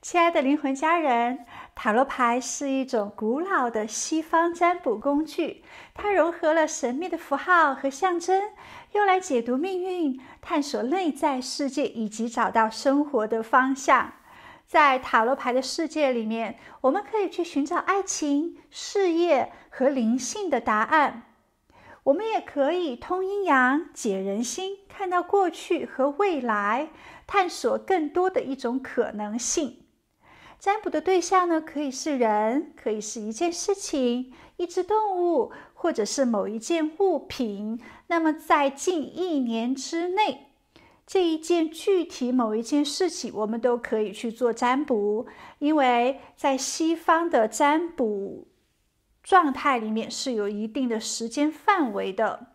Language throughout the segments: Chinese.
亲爱的灵魂家人，塔罗牌是一种古老的西方占卜工具，它融合了神秘的符号和象征，用来解读命运、探索内在世界以及找到生活的方向。在塔罗牌的世界里面，我们可以去寻找爱情、事业和灵性的答案。我们也可以通阴阳、解人心，看到过去和未来，探索更多的一种可能性。占卜的对象呢，可以是人，可以是一件事情、一只动物，或者是某一件物品。那么在近一年之内，这一件具体某一件事情，我们都可以去做占卜，因为在西方的占卜状态里面是有一定的时间范围的。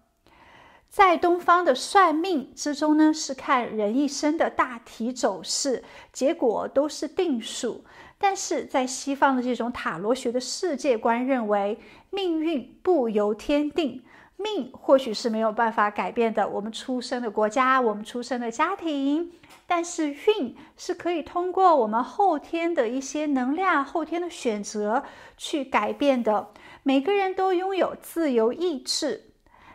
在东方的算命之中呢，是看人一生的大体走势，结果都是定数。但是在西方的这种塔罗学的世界观认为，命运不由天定，命或许是没有办法改变的。我们出生的国家，我们出生的家庭，但是运是可以通过我们后天的一些能量、后天的选择去改变的。每个人都拥有自由意志，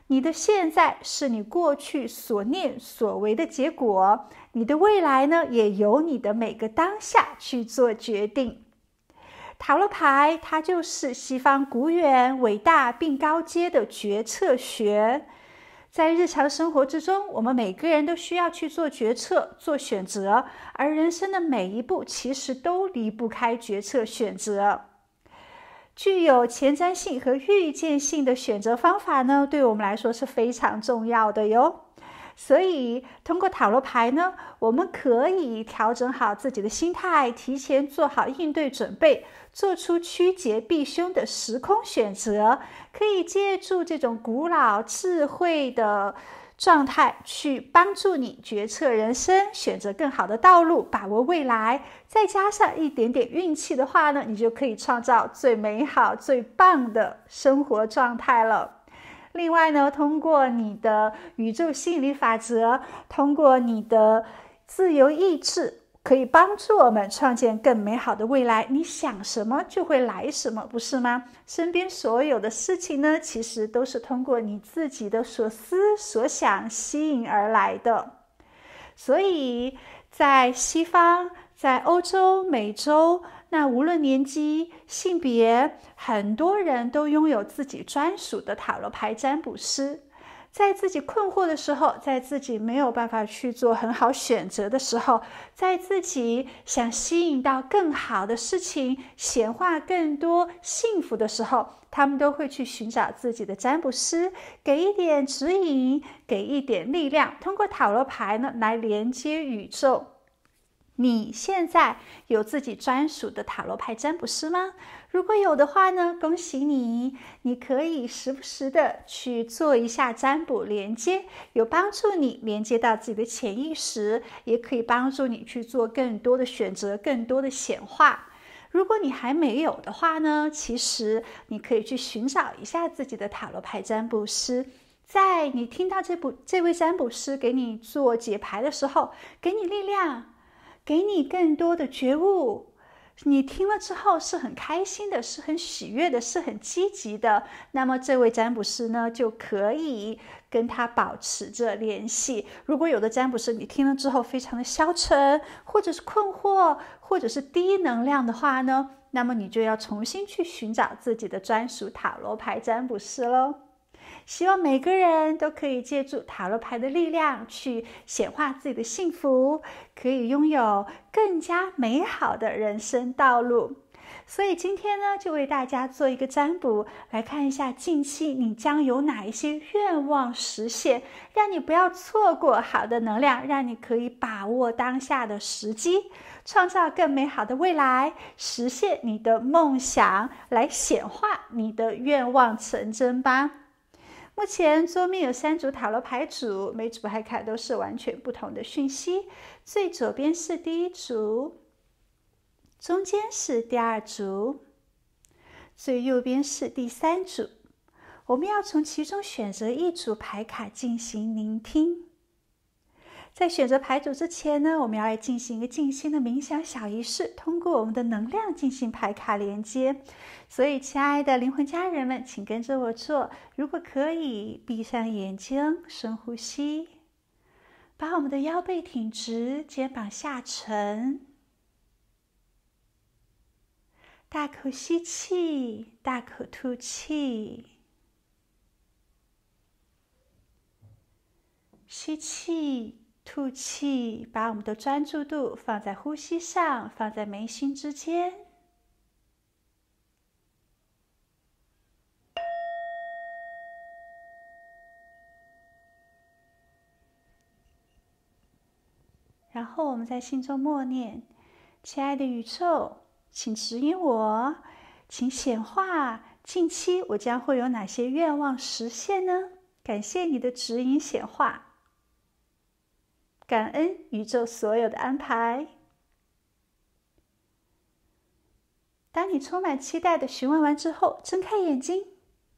你的现在是你过去所念所为的结果。你的未来呢，也由你的每个当下去做决定。塔罗牌，它就是西方古远、伟大并高阶的决策学。在日常生活之中，我们每个人都需要去做决策、做选择，而人生的每一步其实都离不开决策选择。具有前瞻性和预见性的选择方法呢，对我们来说是非常重要的哟。所以，通过塔罗牌呢，我们可以调整好自己的心态，提前做好应对准备，做出趋吉避凶的时空选择。可以借助这种古老智慧的状态，去帮助你决策人生，选择更好的道路，把握未来。再加上一点点运气的话呢，你就可以创造最美好、最棒的生活状态了。另外呢，通过你的宇宙心理法则，通过你的自由意志，可以帮助我们创建更美好的未来。你想什么就会来什么，不是吗？身边所有的事情呢，其实都是通过你自己的所思所想吸引而来的。所以在西方，在欧洲、美洲。那无论年纪、性别，很多人都拥有自己专属的塔罗牌占卜师。在自己困惑的时候，在自己没有办法去做很好选择的时候，在自己想吸引到更好的事情、显化更多幸福的时候，他们都会去寻找自己的占卜师，给一点指引，给一点力量，通过塔罗牌呢来连接宇宙。你现在有自己专属的塔罗牌占卜师吗？如果有的话呢，恭喜你，你可以时不时的去做一下占卜，连接有帮助你连接到自己的潜意识，也可以帮助你去做更多的选择，更多的显化。如果你还没有的话呢，其实你可以去寻找一下自己的塔罗牌占卜师，在你听到这部这位占卜师给你做解牌的时候，给你力量。给你更多的觉悟，你听了之后是很开心的，是很喜悦的，是很积极的。那么这位占卜师呢，就可以跟他保持着联系。如果有的占卜师你听了之后非常的消沉，或者是困惑，或者是低能量的话呢，那么你就要重新去寻找自己的专属塔罗牌占卜师喽。希望每个人都可以借助塔罗牌的力量去显化自己的幸福，可以拥有更加美好的人生道路。所以今天呢，就为大家做一个占卜，来看一下近期你将有哪一些愿望实现，让你不要错过好的能量，让你可以把握当下的时机，创造更美好的未来，实现你的梦想，来显化你的愿望成真吧。目前桌面有三组塔罗牌组，每组牌卡都是完全不同的讯息。最左边是第一组，中间是第二组，最右边是第三组。我们要从其中选择一组牌卡进行聆听。在选择牌组之前呢，我们要来进行一个静心的冥想小仪式，通过我们的能量进行牌卡连接。所以，亲爱的灵魂家人们，请跟着我做。如果可以，闭上眼睛，深呼吸，把我们的腰背挺直，肩膀下沉，大口吸气，大口吐气，吸气。吐气，把我们的专注度放在呼吸上，放在眉心之间。然后我们在心中默念：“亲爱的宇宙，请指引我，请显化近期我将会有哪些愿望实现呢？”感谢你的指引显化。感恩宇宙所有的安排。当你充满期待的询问完之后，睁开眼睛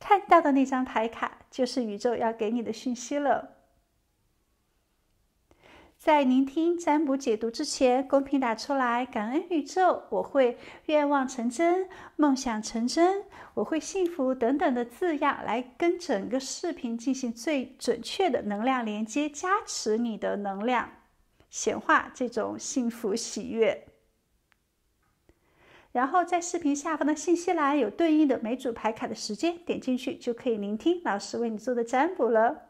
看到的那张牌卡，就是宇宙要给你的讯息了。在聆听占卜解读之前，公屏打出来“感恩宇宙，我会愿望成真，梦想成真，我会幸福”等等的字样，来跟整个视频进行最准确的能量连接，加持你的能量，显化这种幸福喜悦。然后在视频下方的信息栏有对应的每组牌卡的时间，点进去就可以聆听老师为你做的占卜了。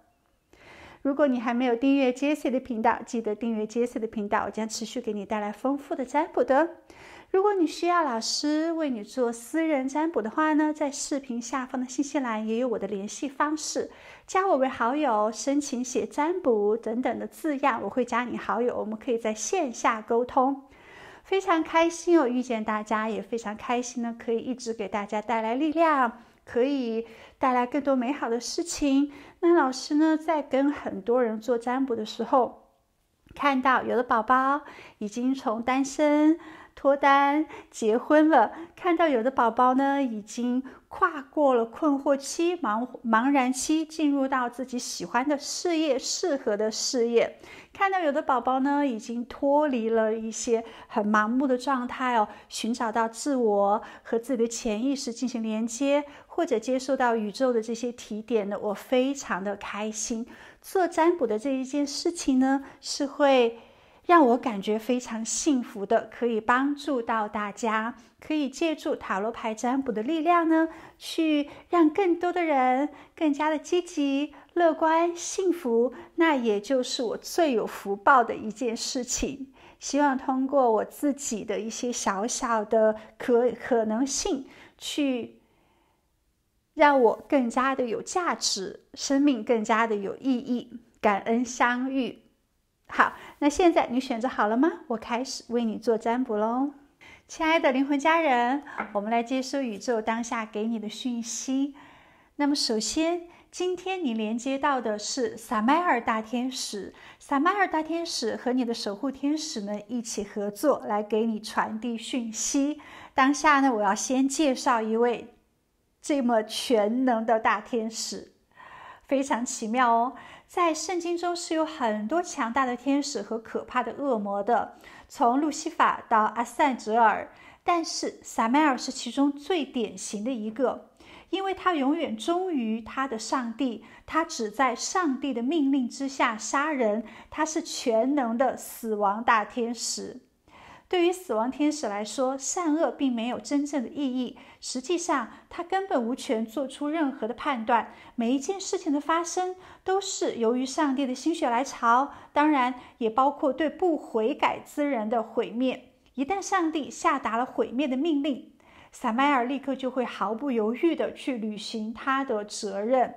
如果你还没有订阅杰森的频道，记得订阅杰森的频道，我将持续给你带来丰富的占卜的。如果你需要老师为你做私人占卜的话呢，在视频下方的信息栏也有我的联系方式，加我为好友，申请写占卜等等的字样，我会加你好友，我们可以在线下沟通。非常开心哦，遇见大家，也非常开心呢，可以一直给大家带来力量，可以。带来更多美好的事情。那老师呢，在跟很多人做占卜的时候，看到有的宝宝已经从单身。脱单结婚了，看到有的宝宝呢，已经跨过了困惑期、茫茫然期，进入到自己喜欢的事业、适合的事业。看到有的宝宝呢，已经脱离了一些很盲目的状态哦，寻找到自我和自己的潜意识进行连接，或者接受到宇宙的这些提点呢，我非常的开心。做占卜的这一件事情呢，是会。让我感觉非常幸福的，可以帮助到大家，可以借助塔罗牌占卜的力量呢，去让更多的人更加的积极、乐观、幸福。那也就是我最有福报的一件事情。希望通过我自己的一些小小的可可能性，去让我更加的有价值，生命更加的有意义。感恩相遇。好，那现在你选择好了吗？我开始为你做占卜喽，亲爱的灵魂家人，我们来接收宇宙当下给你的讯息。那么首先，今天你连接到的是撒麦尔大天使，撒麦尔大天使和你的守护天使们一起合作来给你传递讯息。当下呢，我要先介绍一位这么全能的大天使，非常奇妙哦。在圣经中是有很多强大的天使和可怕的恶魔的，从路西法到阿塞哲尔，但是撒麦尔是其中最典型的一个，因为他永远忠于他的上帝，他只在上帝的命令之下杀人，他是全能的死亡大天使。对于死亡天使来说，善恶并没有真正的意义。实际上，他根本无权做出任何的判断。每一件事情的发生，都是由于上帝的心血来潮，当然也包括对不悔改之人的毁灭。一旦上帝下达了毁灭的命令，撒麦尔立刻就会毫不犹豫地去履行他的责任。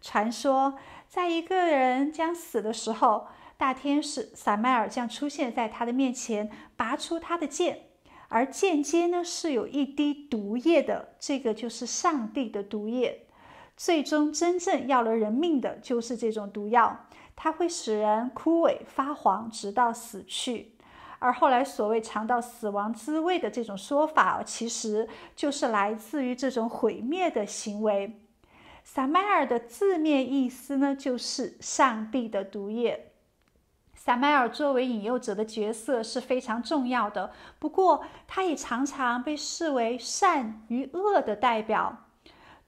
传说，在一个人将死的时候，大天使撒麦尔将出现在他的面前，拔出他的剑，而剑尖呢是有一滴毒液的。这个就是上帝的毒液，最终真正要了人命的就是这种毒药，它会使人枯萎发黄，直到死去。而后来所谓尝到死亡滋味的这种说法，其实就是来自于这种毁灭的行为。撒麦尔的字面意思呢，就是上帝的毒液。撒麦尔作为引诱者的角色是非常重要的，不过他也常常被视为善与恶的代表。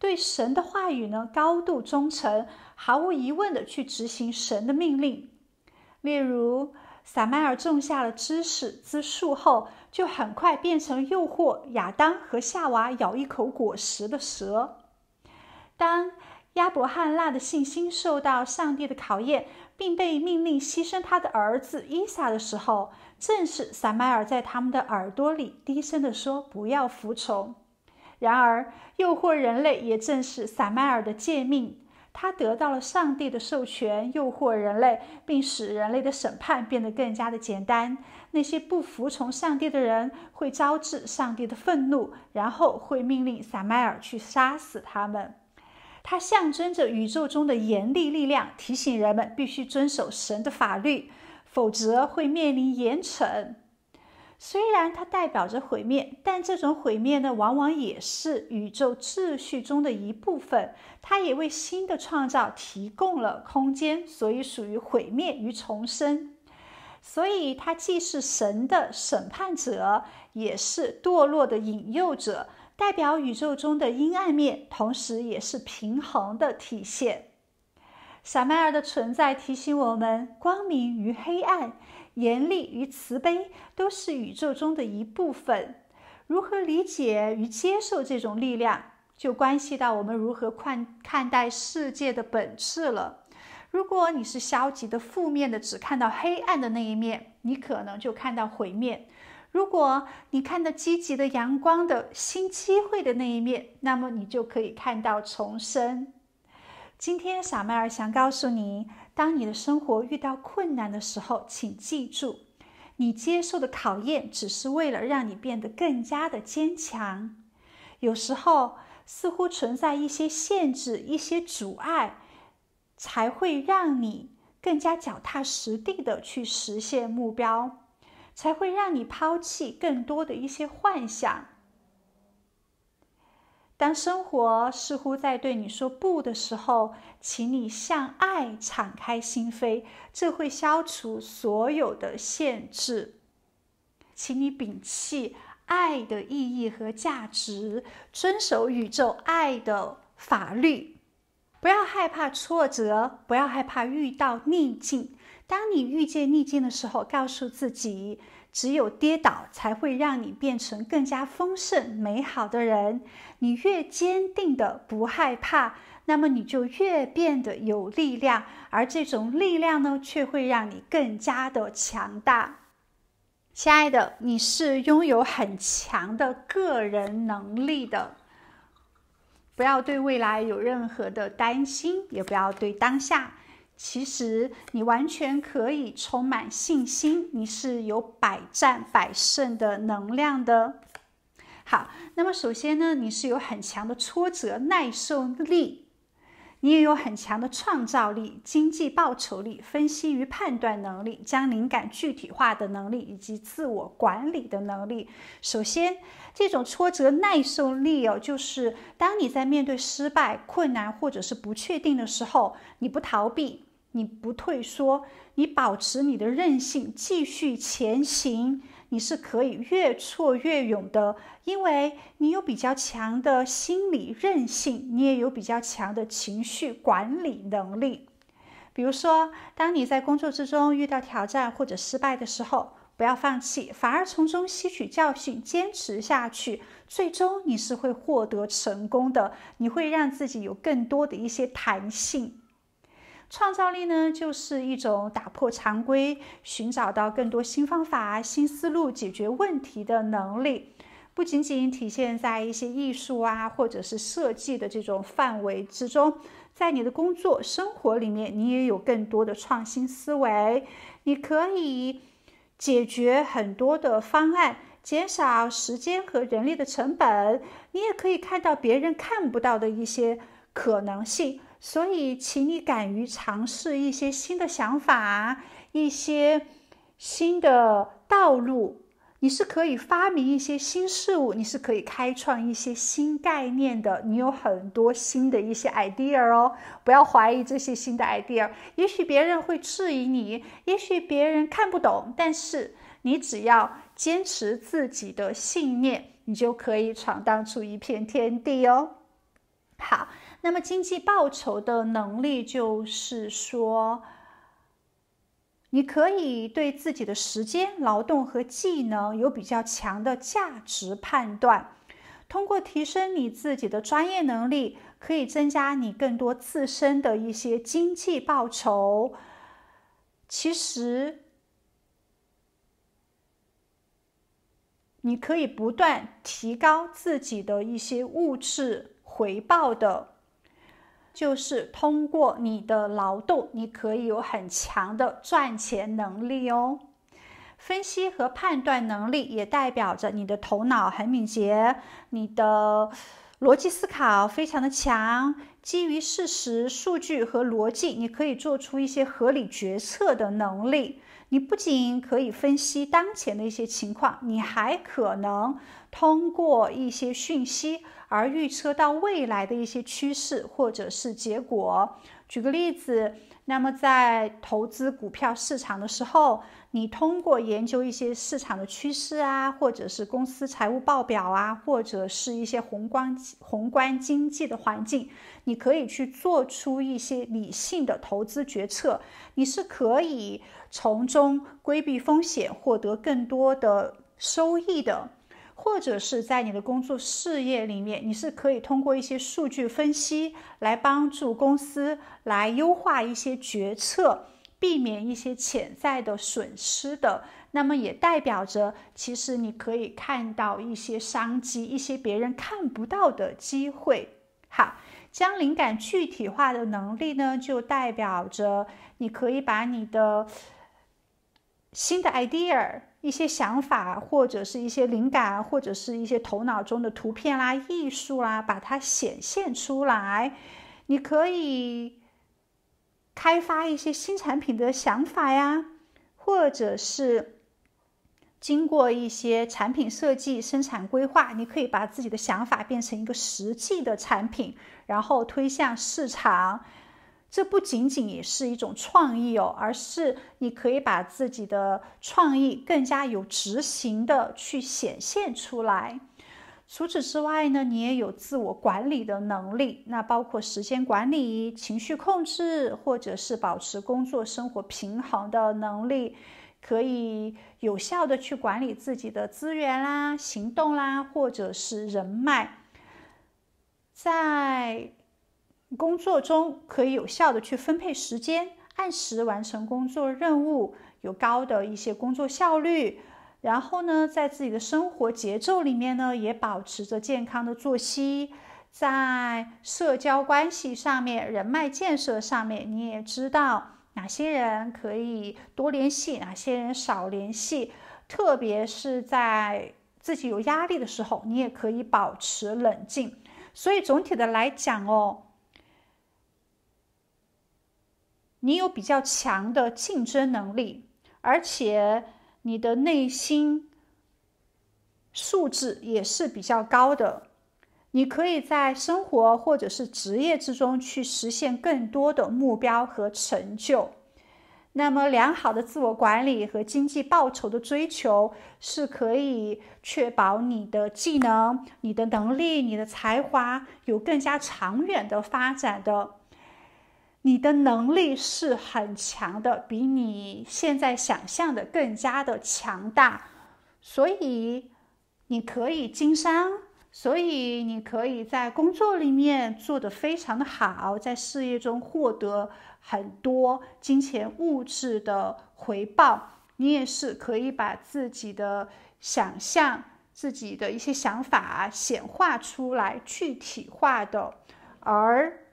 对神的话语呢，高度忠诚，毫无疑问的去执行神的命令。例如，撒麦尔种下了知识之树后，就很快变成诱惑亚当和夏娃咬一口果实的蛇。当亚伯汉娜的信心受到上帝的考验。并被命令牺牲他的儿子伊萨的时候，正是撒麦尔在他们的耳朵里低声地说：“不要服从。”然而，诱惑人类也正是撒麦尔的诫命。他得到了上帝的授权，诱惑人类，并使人类的审判变得更加的简单。那些不服从上帝的人会招致上帝的愤怒，然后会命令撒麦尔去杀死他们。它象征着宇宙中的严厉力量，提醒人们必须遵守神的法律，否则会面临严惩。虽然它代表着毁灭，但这种毁灭呢，往往也是宇宙秩序中的一部分。它也为新的创造提供了空间，所以属于毁灭与重生。所以，它既是神的审判者，也是堕落的引诱者。代表宇宙中的阴暗面，同时也是平衡的体现。撒麦尔的存在提醒我们，光明与黑暗、严厉与慈悲都是宇宙中的一部分。如何理解与接受这种力量，就关系到我们如何看看待世界的本质了。如果你是消极的、负面的，只看到黑暗的那一面，你可能就看到毁灭。如果你看到积极的阳光的新机会的那一面，那么你就可以看到重生。今天，撒麦尔想告诉你：，当你的生活遇到困难的时候，请记住，你接受的考验只是为了让你变得更加的坚强。有时候，似乎存在一些限制、一些阻碍，才会让你更加脚踏实地的去实现目标。才会让你抛弃更多的一些幻想。当生活似乎在对你说不的时候，请你向爱敞开心扉，这会消除所有的限制。请你摒弃爱的意义和价值，遵守宇宙爱的法律。不要害怕挫折，不要害怕遇到逆境。当你遇见逆境的时候，告诉自己，只有跌倒才会让你变成更加丰盛、美好的人。你越坚定的不害怕，那么你就越变得有力量，而这种力量呢，却会让你更加的强大。亲爱的，你是拥有很强的个人能力的，不要对未来有任何的担心，也不要对当下。其实你完全可以充满信心，你是有百战百胜的能量的。好，那么首先呢，你是有很强的挫折耐受力，你也有很强的创造力、经济报酬力、分析与判断能力、将灵感具体化的能力以及自我管理的能力。首先，这种挫折耐受力哦，就是当你在面对失败、困难或者是不确定的时候，你不逃避。你不退缩，你保持你的韧性，继续前行，你是可以越挫越勇的。因为你有比较强的心理韧性，你也有比较强的情绪管理能力。比如说，当你在工作之中遇到挑战或者失败的时候，不要放弃，反而从中吸取教训，坚持下去，最终你是会获得成功的。你会让自己有更多的一些弹性。创造力呢，就是一种打破常规、寻找到更多新方法、新思路解决问题的能力，不仅仅体现在一些艺术啊，或者是设计的这种范围之中，在你的工作生活里面，你也有更多的创新思维，你可以解决很多的方案，减少时间和人力的成本，你也可以看到别人看不到的一些可能性。所以，请你敢于尝试一些新的想法，一些新的道路。你是可以发明一些新事物，你是可以开创一些新概念的。你有很多新的一些 idea 哦，不要怀疑这些新的 idea。也许别人会质疑你，也许别人看不懂，但是你只要坚持自己的信念，你就可以闯荡出一片天地哦。好。那么，经济报酬的能力就是说，你可以对自己的时间、劳动和技能有比较强的价值判断。通过提升你自己的专业能力，可以增加你更多自身的一些经济报酬。其实，你可以不断提高自己的一些物质回报的。就是通过你的劳动，你可以有很强的赚钱能力哦。分析和判断能力也代表着你的头脑很敏捷，你的逻辑思考非常的强。基于事实、数据和逻辑，你可以做出一些合理决策的能力。你不仅可以分析当前的一些情况，你还可能。通过一些讯息而预测到未来的一些趋势或者是结果。举个例子，那么在投资股票市场的时候，你通过研究一些市场的趋势啊，或者是公司财务报表啊，或者是一些宏观宏观经济的环境，你可以去做出一些理性的投资决策。你是可以从中规避风险，获得更多的收益的。或者是在你的工作事业里面，你是可以通过一些数据分析来帮助公司来优化一些决策，避免一些潜在的损失的。那么也代表着，其实你可以看到一些商机，一些别人看不到的机会。好，将灵感具体化的能力呢，就代表着你可以把你的新的 idea。一些想法，或者是一些灵感，或者是一些头脑中的图片啦、艺术啦，把它显现出来。你可以开发一些新产品的想法呀，或者是经过一些产品设计、生产规划，你可以把自己的想法变成一个实际的产品，然后推向市场。这不仅仅也是一种创意哦，而是你可以把自己的创意更加有执行的去显现出来。除此之外呢，你也有自我管理的能力，那包括时间管理、情绪控制，或者是保持工作生活平衡的能力，可以有效的去管理自己的资源啦、行动啦，或者是人脉，在。工作中可以有效的去分配时间，按时完成工作任务，有高的一些工作效率。然后呢，在自己的生活节奏里面呢，也保持着健康的作息。在社交关系上面、人脉建设上面，你也知道哪些人可以多联系，哪些人少联系。特别是在自己有压力的时候，你也可以保持冷静。所以总体的来讲哦。你有比较强的竞争能力，而且你的内心素质也是比较高的。你可以在生活或者是职业之中去实现更多的目标和成就。那么，良好的自我管理和经济报酬的追求是可以确保你的技能、你的能力、你的才华有更加长远的发展的。你的能力是很强的，比你现在想象的更加的强大，所以你可以经商，所以你可以在工作里面做得非常的好，在事业中获得很多金钱物质的回报。你也是可以把自己的想象、自己的一些想法显化出来、具体化的，而。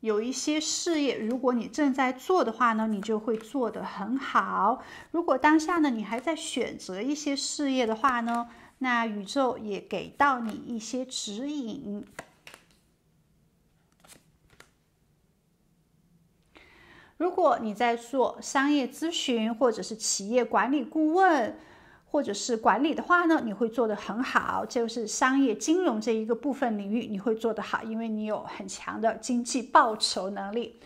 有一些事业，如果你正在做的话呢，你就会做得很好。如果当下呢，你还在选择一些事业的话呢，那宇宙也给到你一些指引。如果你在做商业咨询或者是企业管理顾问。或者是管理的话呢，你会做得很好，就是商业金融这一个部分领域你会做得好，因为你有很强的经济报酬能力。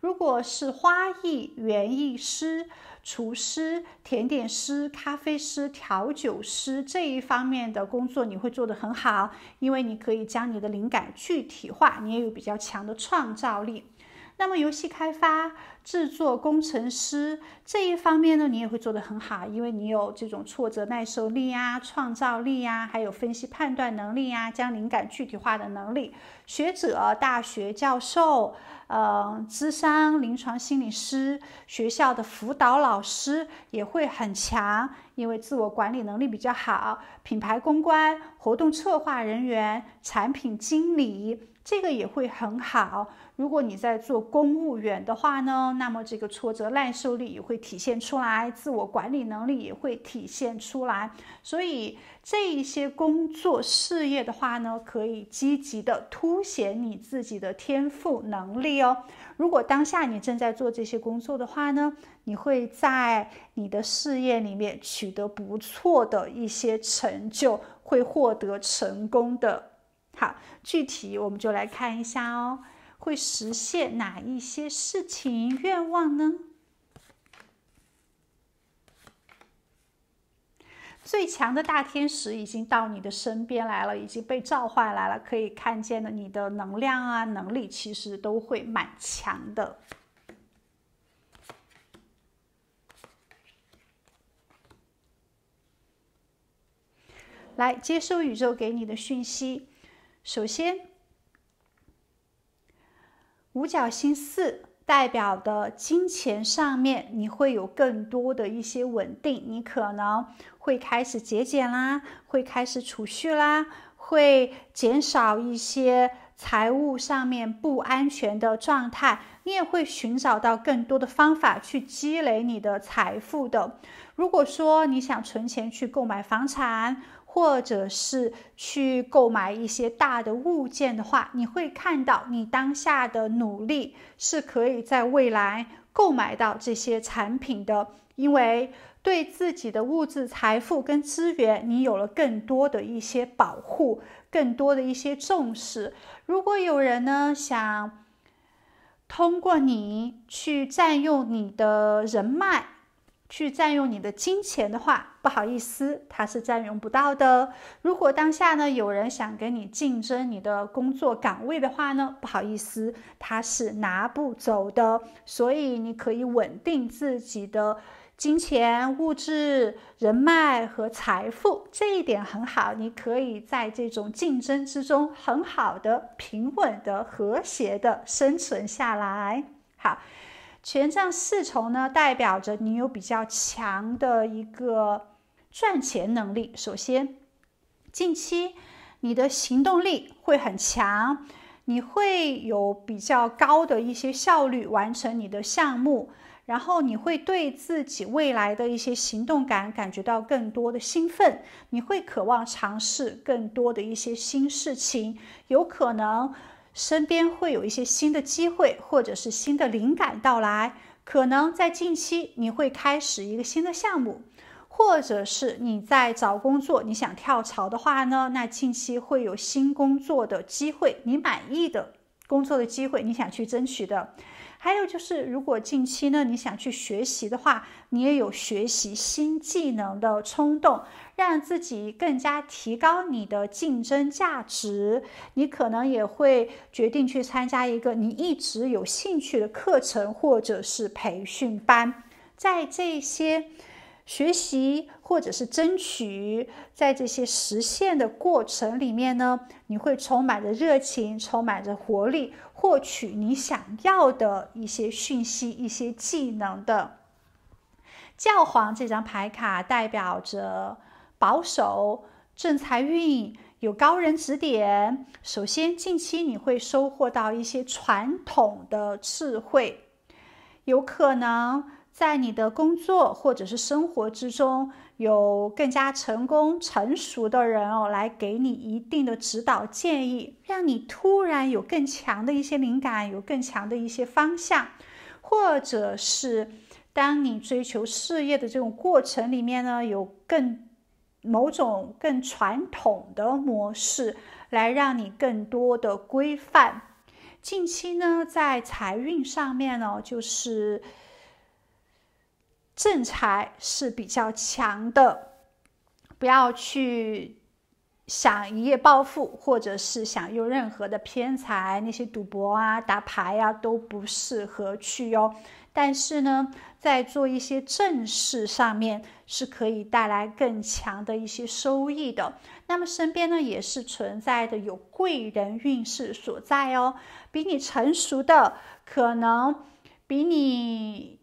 如果是花艺、园艺师、厨师、甜点师、咖啡师、调酒师这一方面的工作，你会做得很好，因为你可以将你的灵感具体化，你也有比较强的创造力。那么，游戏开发制作工程师这一方面呢，你也会做得很好，因为你有这种挫折耐受力啊、创造力呀，还有分析判断能力呀，将灵感具体化的能力。学者、大学教授、呃，资商临床心理师、学校的辅导老师也会很强，因为自我管理能力比较好。品牌公关、活动策划人员、产品经理，这个也会很好。如果你在做公务员的话呢，那么这个挫折耐受力也会体现出来，自我管理能力也会体现出来。所以这一些工作事业的话呢，可以积极的凸显你自己的天赋能力哦。如果当下你正在做这些工作的话呢，你会在你的事业里面取得不错的一些成就，会获得成功的好。具体我们就来看一下哦。会实现哪一些事情愿望呢？最强的大天使已经到你的身边来了，已经被召唤来了，可以看见的，你的能量啊，能力其实都会蛮强的。来接收宇宙给你的讯息，首先。五角星四代表的金钱上面，你会有更多的一些稳定，你可能会开始节俭啦，会开始储蓄啦，会减少一些财务上面不安全的状态，你也会寻找到更多的方法去积累你的财富的。如果说你想存钱去购买房产，或者是去购买一些大的物件的话，你会看到你当下的努力是可以在未来购买到这些产品的，因为对自己的物质财富跟资源，你有了更多的一些保护，更多的一些重视。如果有人呢想通过你去占用你的人脉。去占用你的金钱的话，不好意思，他是占用不到的。如果当下呢，有人想跟你竞争你的工作岗位的话呢，不好意思，他是拿不走的。所以你可以稳定自己的金钱、物质、人脉和财富，这一点很好。你可以在这种竞争之中很好的、平稳的、和谐的生存下来。好。权杖四重呢，代表着你有比较强的一个赚钱能力。首先，近期你的行动力会很强，你会有比较高的一些效率完成你的项目。然后，你会对自己未来的一些行动感感觉到更多的兴奋，你会渴望尝试更多的一些新事情，有可能。身边会有一些新的机会，或者是新的灵感到来。可能在近期你会开始一个新的项目，或者是你在找工作，你想跳槽的话呢？那近期会有新工作的机会，你满意的工作的机会，你想去争取的。还有就是，如果近期呢你想去学习的话，你也有学习新技能的冲动，让自己更加提高你的竞争价值，你可能也会决定去参加一个你一直有兴趣的课程或者是培训班，在这些。学习或者是争取，在这些实现的过程里面呢，你会充满着热情，充满着活力，获取你想要的一些讯息、一些技能的。教皇这张牌卡代表着保守、正财运、有高人指点。首先，近期你会收获到一些传统的智慧，有可能。在你的工作或者是生活之中，有更加成功、成熟的人哦，来给你一定的指导建议，让你突然有更强的一些灵感，有更强的一些方向，或者是当你追求事业的这种过程里面呢，有更某种更传统的模式来让你更多的规范。近期呢，在财运上面呢，就是。正财是比较强的，不要去想一夜暴富，或者是想用任何的偏财，那些赌博啊、打牌啊都不适合去哟。但是呢，在做一些正事上面是可以带来更强的一些收益的。那么身边呢也是存在的有贵人运势所在哦，比你成熟的，可能比你。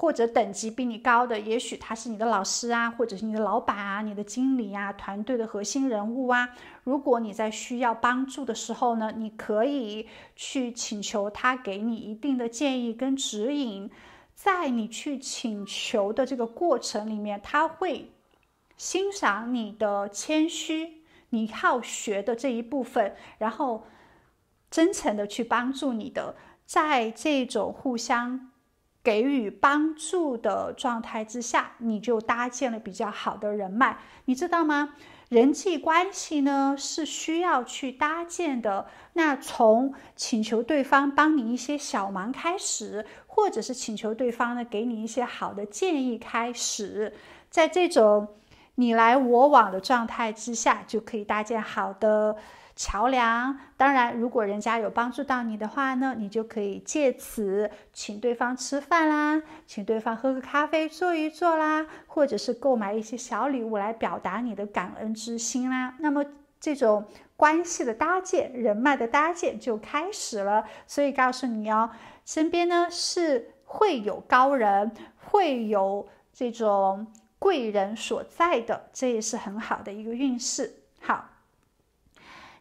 或者等级比你高的，也许他是你的老师啊，或者是你的老板啊、你的经理啊、团队的核心人物啊。如果你在需要帮助的时候呢，你可以去请求他给你一定的建议跟指引。在你去请求的这个过程里面，他会欣赏你的谦虚、你好学的这一部分，然后真诚的去帮助你的。在这种互相。给予帮助的状态之下，你就搭建了比较好的人脉，你知道吗？人际关系呢是需要去搭建的。那从请求对方帮你一些小忙开始，或者是请求对方呢给你一些好的建议开始，在这种你来我往的状态之下，就可以搭建好的。桥梁，当然，如果人家有帮助到你的话呢，你就可以借此请对方吃饭啦，请对方喝个咖啡坐一坐啦，或者是购买一些小礼物来表达你的感恩之心啦。那么这种关系的搭建、人脉的搭建就开始了。所以告诉你哦，身边呢是会有高人，会有这种贵人所在的，这也是很好的一个运势。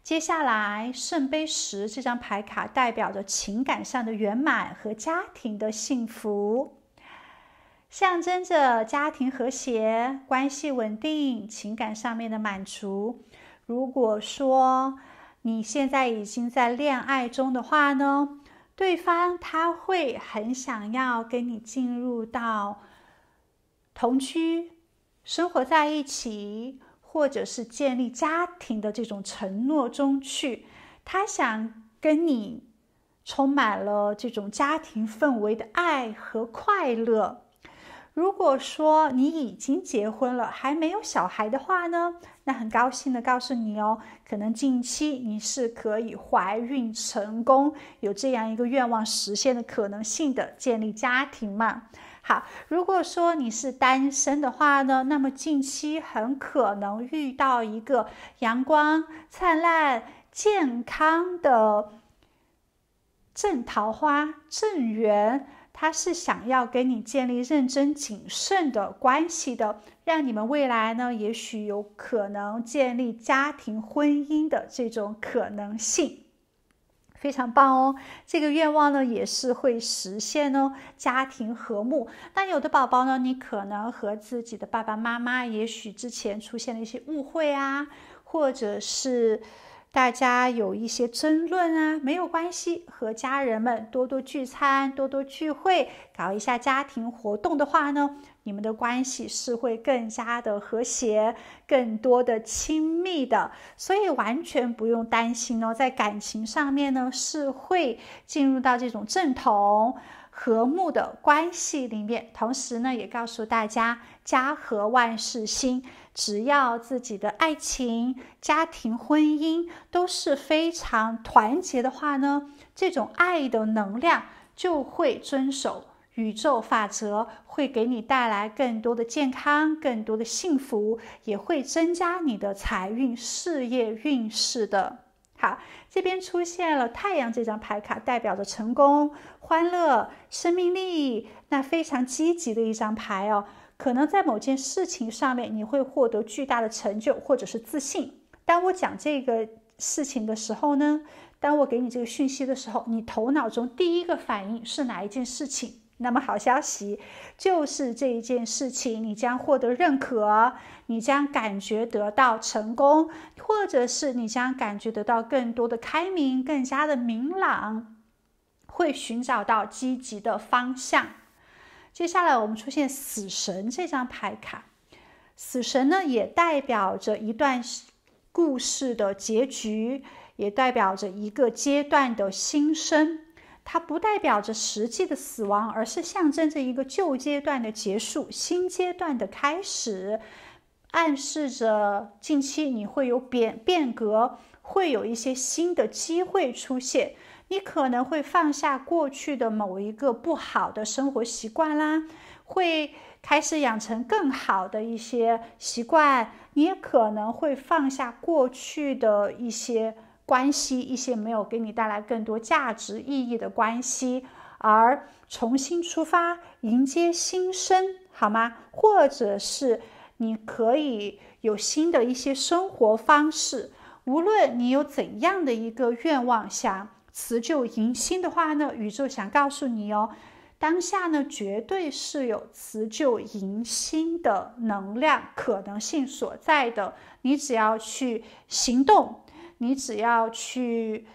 接下来，圣杯十这张牌卡代表着情感上的圆满和家庭的幸福，象征着家庭和谐、关系稳定、情感上面的满足。如果说你现在已经在恋爱中的话呢，对方他会很想要跟你进入到同居、生活在一起。或者是建立家庭的这种承诺中去，他想跟你充满了这种家庭氛围的爱和快乐。如果说你已经结婚了，还没有小孩的话呢，那很高兴的告诉你哦，可能近期你是可以怀孕成功，有这样一个愿望实现的可能性的，建立家庭嘛。好，如果说你是单身的话呢，那么近期很可能遇到一个阳光灿烂、健康的正桃花正缘，他是想要给你建立认真谨慎的关系的，让你们未来呢，也许有可能建立家庭婚姻的这种可能性。非常棒哦，这个愿望呢也是会实现哦，家庭和睦。那有的宝宝呢，你可能和自己的爸爸妈妈，也许之前出现了一些误会啊，或者是。大家有一些争论啊，没有关系，和家人们多多聚餐，多多聚会，搞一下家庭活动的话呢，你们的关系是会更加的和谐，更多的亲密的，所以完全不用担心哦。在感情上面呢，是会进入到这种正统、和睦的关系里面。同时呢，也告诉大家，家和万事兴。只要自己的爱情、家庭、婚姻都是非常团结的话呢，这种爱的能量就会遵守宇宙法则，会给你带来更多的健康、更多的幸福，也会增加你的财运、事业运势的。好，这边出现了太阳这张牌卡，代表着成功、欢乐、生命力，那非常积极的一张牌哦。可能在某件事情上面，你会获得巨大的成就，或者是自信。当我讲这个事情的时候呢，当我给你这个讯息的时候，你头脑中第一个反应是哪一件事情？那么好消息就是这一件事情，你将获得认可，你将感觉得到成功，或者是你将感觉得到更多的开明，更加的明朗，会寻找到积极的方向。接下来我们出现死神这张牌卡，死神呢也代表着一段故事的结局，也代表着一个阶段的新生。它不代表着实际的死亡，而是象征着一个旧阶段的结束，新阶段的开始，暗示着近期你会有变变革，会有一些新的机会出现。你可能会放下过去的某一个不好的生活习惯啦，会开始养成更好的一些习惯。你也可能会放下过去的一些关系，一些没有给你带来更多价值意义的关系，而重新出发，迎接新生，好吗？或者是你可以有新的一些生活方式。无论你有怎样的一个愿望，想。辞旧迎新的话呢，宇宙想告诉你哦，当下呢，绝对是有辞旧迎新的能量可能性所在的。你只要去行动，你只要去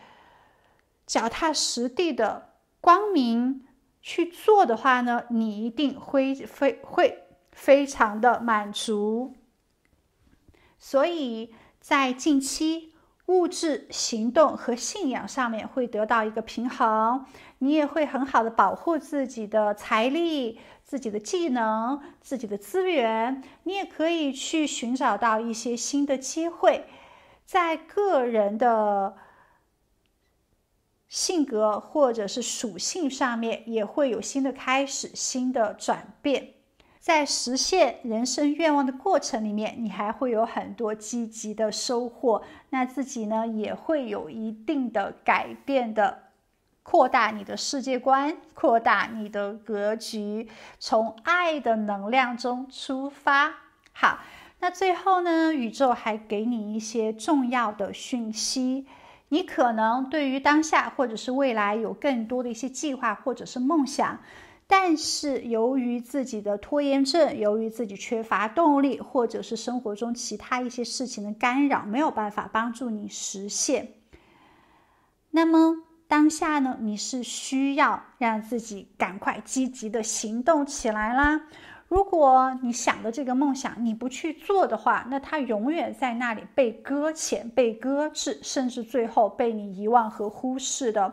脚踏实地的光明去做的话呢，你一定会非会非常的满足。所以在近期。物质行动和信仰上面会得到一个平衡，你也会很好的保护自己的财力、自己的技能、自己的资源，你也可以去寻找到一些新的机会，在个人的性格或者是属性上面也会有新的开始、新的转变。在实现人生愿望的过程里面，你还会有很多积极的收获。那自己呢，也会有一定的改变的，扩大你的世界观，扩大你的格局，从爱的能量中出发。好，那最后呢，宇宙还给你一些重要的讯息，你可能对于当下或者是未来有更多的一些计划或者是梦想。但是由于自己的拖延症，由于自己缺乏动力，或者是生活中其他一些事情的干扰，没有办法帮助你实现。那么当下呢，你是需要让自己赶快积极的行动起来啦。如果你想的这个梦想，你不去做的话，那它永远在那里被搁浅、被搁置，甚至最后被你遗忘和忽视的。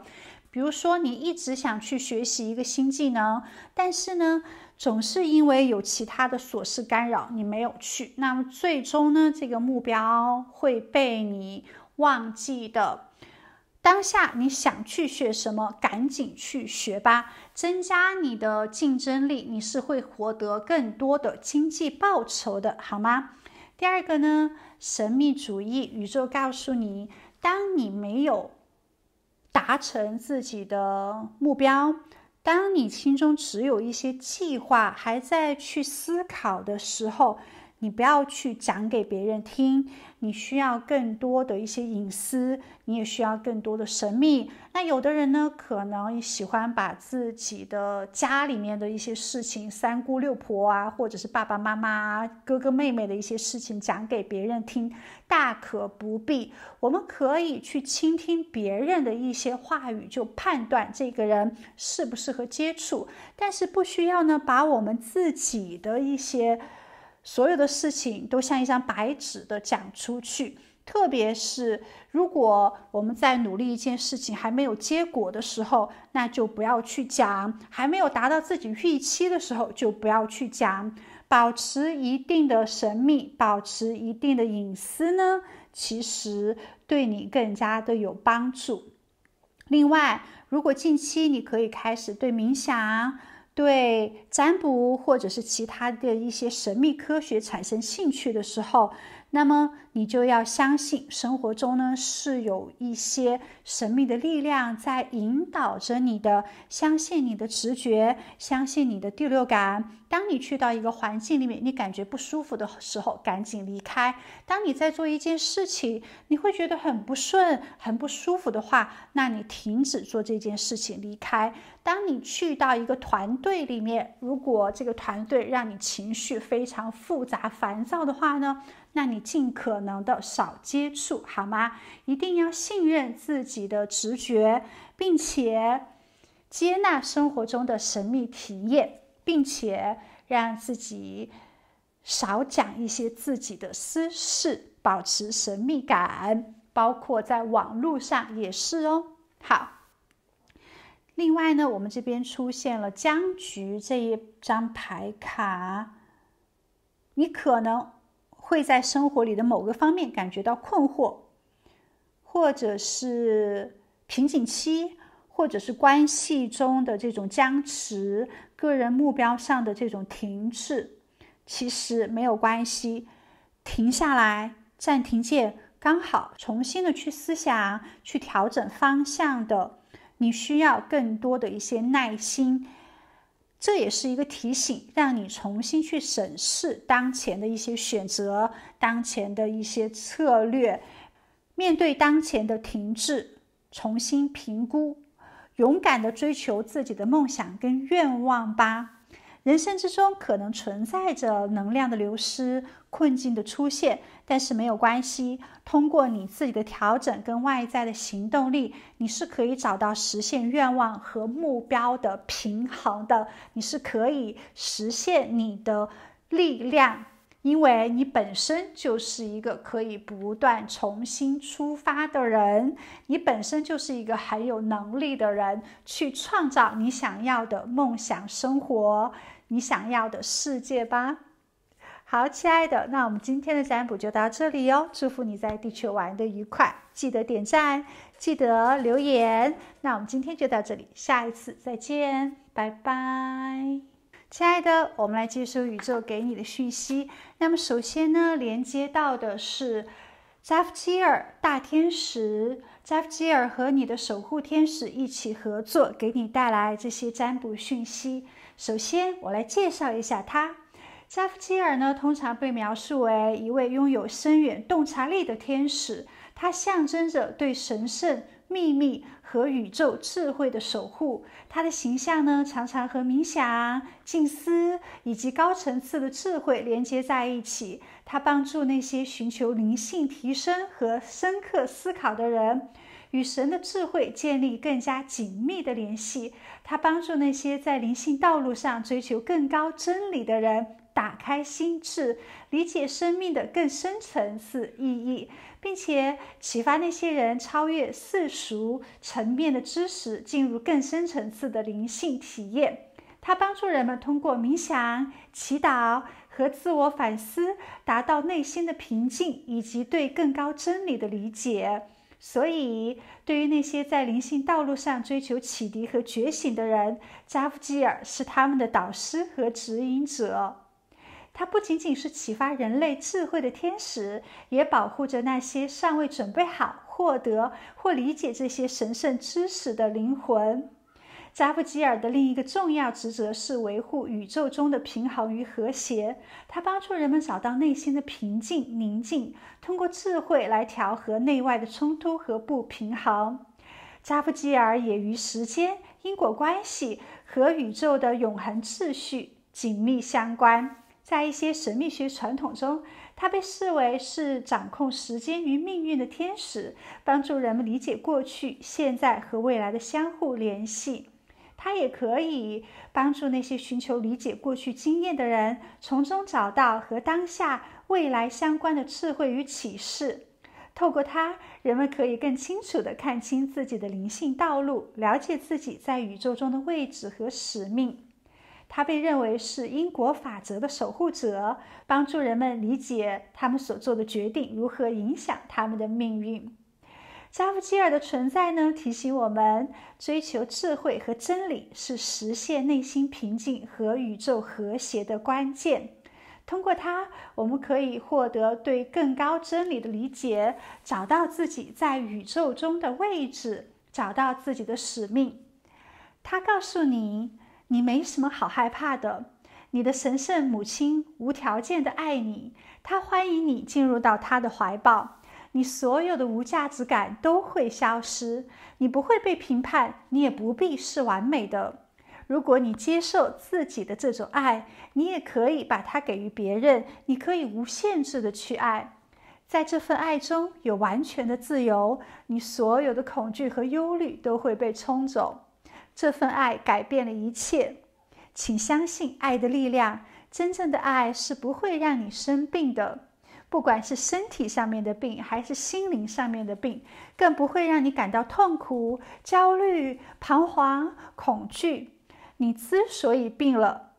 比如说，你一直想去学习一个新技能，但是呢，总是因为有其他的琐事干扰，你没有去。那么最终呢，这个目标会被你忘记的。当下你想去学什么，赶紧去学吧，增加你的竞争力，你是会获得更多的经济报酬的，好吗？第二个呢，神秘主义宇宙告诉你，当你没有。达成自己的目标。当你心中只有一些计划，还在去思考的时候。你不要去讲给别人听，你需要更多的一些隐私，你也需要更多的神秘。那有的人呢，可能喜欢把自己的家里面的一些事情，三姑六婆啊，或者是爸爸妈妈、哥哥妹妹的一些事情讲给别人听，大可不必。我们可以去倾听别人的一些话语，就判断这个人适不适合接触，但是不需要呢，把我们自己的一些。所有的事情都像一张白纸的讲出去，特别是如果我们在努力一件事情还没有结果的时候，那就不要去讲；还没有达到自己预期的时候，就不要去讲。保持一定的神秘，保持一定的隐私呢，其实对你更加的有帮助。另外，如果近期你可以开始对冥想。对占卜或者是其他的一些神秘科学产生兴趣的时候。那么你就要相信，生活中呢是有一些神秘的力量在引导着你的，相信你的直觉，相信你的第六感。当你去到一个环境里面，你感觉不舒服的时候，赶紧离开；当你在做一件事情，你会觉得很不顺、很不舒服的话，那你停止做这件事情，离开。当你去到一个团队里面，如果这个团队让你情绪非常复杂、烦躁的话呢？那你尽可能的少接触，好吗？一定要信任自己的直觉，并且接纳生活中的神秘体验，并且让自己少讲一些自己的私事，保持神秘感，包括在网络上也是哦。好，另外呢，我们这边出现了僵局这一张牌卡，你可能。会在生活里的某个方面感觉到困惑，或者是瓶颈期，或者是关系中的这种僵持，个人目标上的这种停滞，其实没有关系，停下来，暂停键，刚好重新的去思想，去调整方向的，你需要更多的一些耐心。这也是一个提醒，让你重新去审视当前的一些选择、当前的一些策略，面对当前的停滞，重新评估，勇敢的追求自己的梦想跟愿望吧。人生之中可能存在着能量的流失、困境的出现。但是没有关系，通过你自己的调整跟外在的行动力，你是可以找到实现愿望和目标的平衡的。你是可以实现你的力量，因为你本身就是一个可以不断重新出发的人，你本身就是一个很有能力的人，去创造你想要的梦想生活，你想要的世界吧。好，亲爱的，那我们今天的占卜就到这里哦。祝福你在地球玩的愉快，记得点赞，记得留言。那我们今天就到这里，下一次再见，拜拜，亲爱的。我们来接收宇宙给你的讯息。那么首先呢，连接到的是扎夫基尔大天使，扎夫基尔和你的守护天使一起合作，给你带来这些占卜讯息。首先，我来介绍一下他。加夫基尔呢，通常被描述为一位拥有深远洞察力的天使，他象征着对神圣秘密和宇宙智慧的守护。他的形象呢，常常和冥想、静思以及高层次的智慧连接在一起。他帮助那些寻求灵性提升和深刻思考的人，与神的智慧建立更加紧密的联系。他帮助那些在灵性道路上追求更高真理的人。打开心智，理解生命的更深层次意义，并且启发那些人超越世俗层面的知识，进入更深层次的灵性体验。它帮助人们通过冥想、祈祷和自我反思，达到内心的平静以及对更高真理的理解。所以，对于那些在灵性道路上追求启迪和觉醒的人，扎夫基尔是他们的导师和指引者。它不仅仅是启发人类智慧的天使，也保护着那些尚未准备好获得或理解这些神圣知识的灵魂。扎布吉尔的另一个重要职责是维护宇宙中的平衡与和谐。他帮助人们找到内心的平静宁静，通过智慧来调和内外的冲突和不平衡。扎布吉尔也与时间、因果关系和宇宙的永恒秩序紧密相关。在一些神秘学传统中，它被视为是掌控时间与命运的天使，帮助人们理解过去、现在和未来的相互联系。它也可以帮助那些寻求理解过去经验的人，从中找到和当下、未来相关的智慧与启示。透过它，人们可以更清楚地看清自己的灵性道路，了解自己在宇宙中的位置和使命。它被认为是因果法则的守护者，帮助人们理解他们所做的决定如何影响他们的命运。加夫基尔的存在呢，提醒我们追求智慧和真理是实现内心平静和宇宙和谐的关键。通过它，我们可以获得对更高真理的理解，找到自己在宇宙中的位置，找到自己的使命。它告诉你。你没什么好害怕的，你的神圣母亲无条件的爱你，她欢迎你进入到她的怀抱，你所有的无价值感都会消失，你不会被评判，你也不必是完美的。如果你接受自己的这种爱，你也可以把它给予别人，你可以无限制的去爱，在这份爱中有完全的自由，你所有的恐惧和忧虑都会被冲走。这份爱改变了一切，请相信爱的力量。真正的爱是不会让你生病的，不管是身体上面的病，还是心灵上面的病，更不会让你感到痛苦、焦虑、彷徨、恐惧。你之所以病了，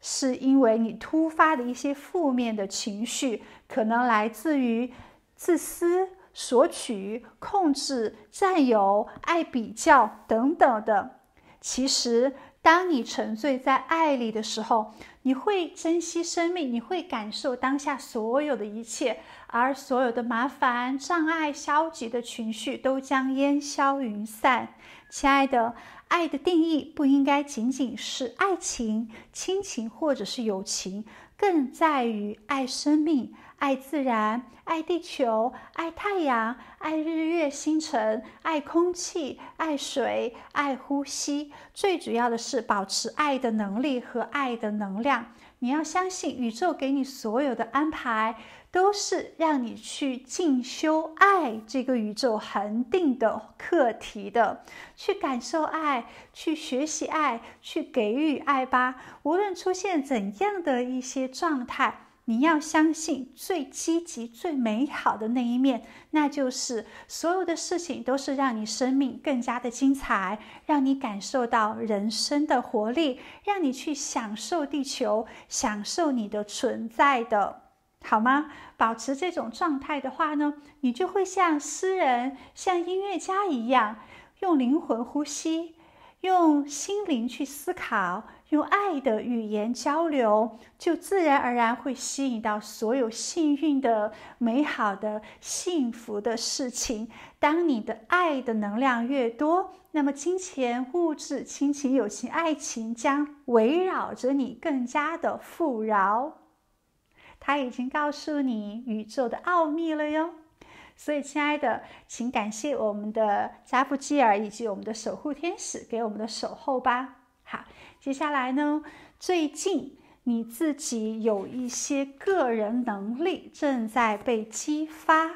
是因为你突发的一些负面的情绪，可能来自于自私、索取、控制、占有、爱比较等等的。其实，当你沉醉在爱里的时候，你会珍惜生命，你会感受当下所有的一切，而所有的麻烦、障碍、消极的情绪都将烟消云散。亲爱的，爱的定义不应该仅仅是爱情、亲情或者是友情，更在于爱生命。爱自然，爱地球，爱太阳，爱日月星辰，爱空气，爱水，爱呼吸。最主要的是保持爱的能力和爱的能量。你要相信，宇宙给你所有的安排，都是让你去进修爱这个宇宙恒定的课题的。去感受爱，去学习爱，去给予爱吧。无论出现怎样的一些状态。你要相信最积极、最美好的那一面，那就是所有的事情都是让你生命更加的精彩，让你感受到人生的活力，让你去享受地球，享受你的存在的，好吗？保持这种状态的话呢，你就会像诗人、像音乐家一样，用灵魂呼吸。用心灵去思考，用爱的语言交流，就自然而然会吸引到所有幸运的、美好的、幸福的事情。当你的爱的能量越多，那么金钱、物质、亲情、友情、爱情将围绕着你更加的富饶。他已经告诉你宇宙的奥秘了哟。所以，亲爱的，请感谢我们的扎布基尔以及我们的守护天使给我们的守候吧。好，接下来呢？最近你自己有一些个人能力正在被激发，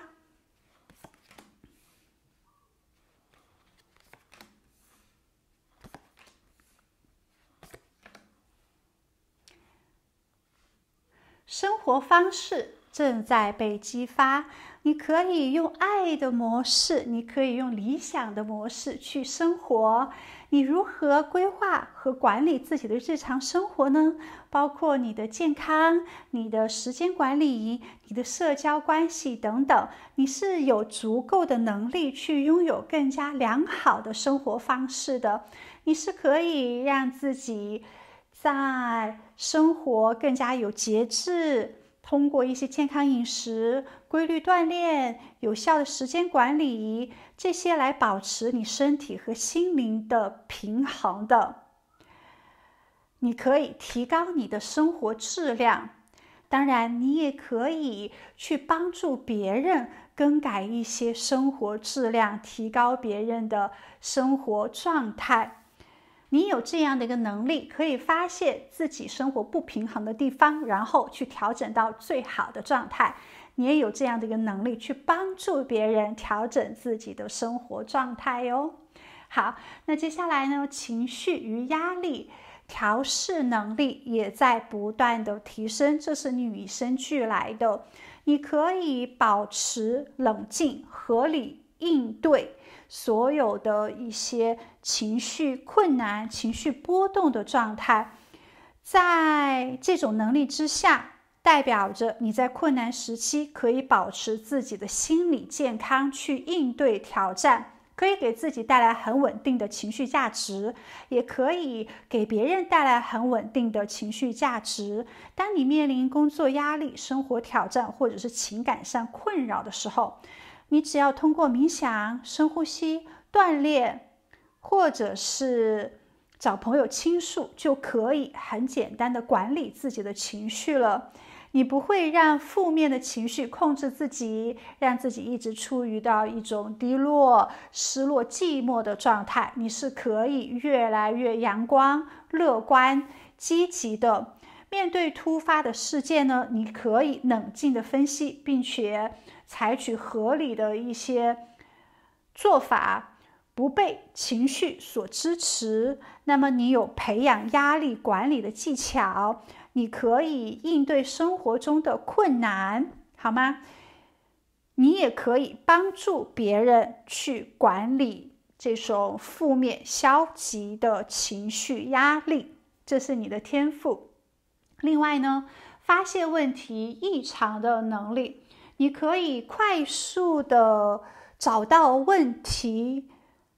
生活方式正在被激发。你可以用爱的模式，你可以用理想的模式去生活。你如何规划和管理自己的日常生活呢？包括你的健康、你的时间管理、你的社交关系等等。你是有足够的能力去拥有更加良好的生活方式的。你是可以让自己在生活更加有节制。通过一些健康饮食、规律锻炼、有效的时间管理，这些来保持你身体和心灵的平衡的，你可以提高你的生活质量。当然，你也可以去帮助别人更改一些生活质量，提高别人的生活状态。你有这样的一个能力，可以发现自己生活不平衡的地方，然后去调整到最好的状态。你也有这样的一个能力，去帮助别人调整自己的生活状态哟。好，那接下来呢，情绪与压力调试能力也在不断的提升，这是与生俱来的。你可以保持冷静，合理应对。所有的一些情绪困难、情绪波动的状态，在这种能力之下，代表着你在困难时期可以保持自己的心理健康，去应对挑战，可以给自己带来很稳定的情绪价值，也可以给别人带来很稳定的情绪价值。当你面临工作压力、生活挑战，或者是情感上困扰的时候。你只要通过冥想、深呼吸、锻炼，或者是找朋友倾诉，就可以很简单的管理自己的情绪了。你不会让负面的情绪控制自己，让自己一直处于到一种低落、失落、寂寞的状态。你是可以越来越阳光、乐观、积极的面对突发的事件呢？你可以冷静的分析，并且。采取合理的一些做法，不被情绪所支持。那么，你有培养压力管理的技巧，你可以应对生活中的困难，好吗？你也可以帮助别人去管理这种负面、消极的情绪压力，这是你的天赋。另外呢，发现问题异常的能力。你可以快速的找到问题，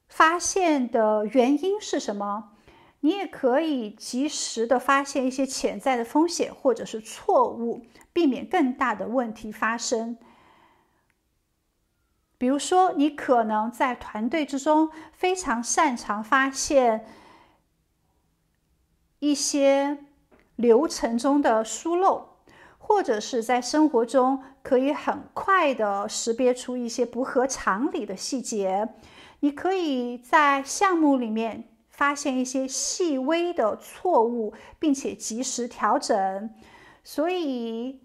发现的原因是什么？你也可以及时的发现一些潜在的风险或者是错误，避免更大的问题发生。比如说，你可能在团队之中非常擅长发现一些流程中的疏漏。或者是在生活中可以很快的识别出一些不合常理的细节，你可以在项目里面发现一些细微的错误，并且及时调整，所以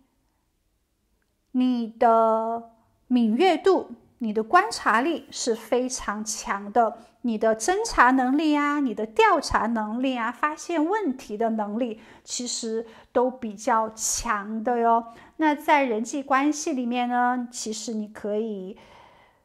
你的敏锐度。你的观察力是非常强的，你的侦查能力啊，你的调查能力啊，发现问题的能力，其实都比较强的哟。那在人际关系里面呢，其实你可以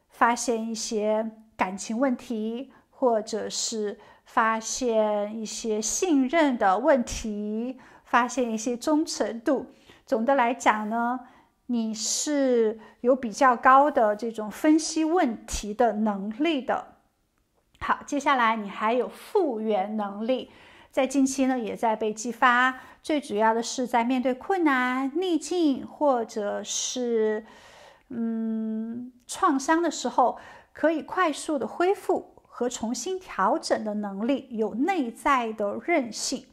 发现一些感情问题，或者是发现一些信任的问题，发现一些忠诚度。总的来讲呢。你是有比较高的这种分析问题的能力的。好，接下来你还有复原能力，在近期呢也在被激发。最主要的是在面对困难、逆境或者是嗯创伤的时候，可以快速的恢复和重新调整的能力，有内在的韧性。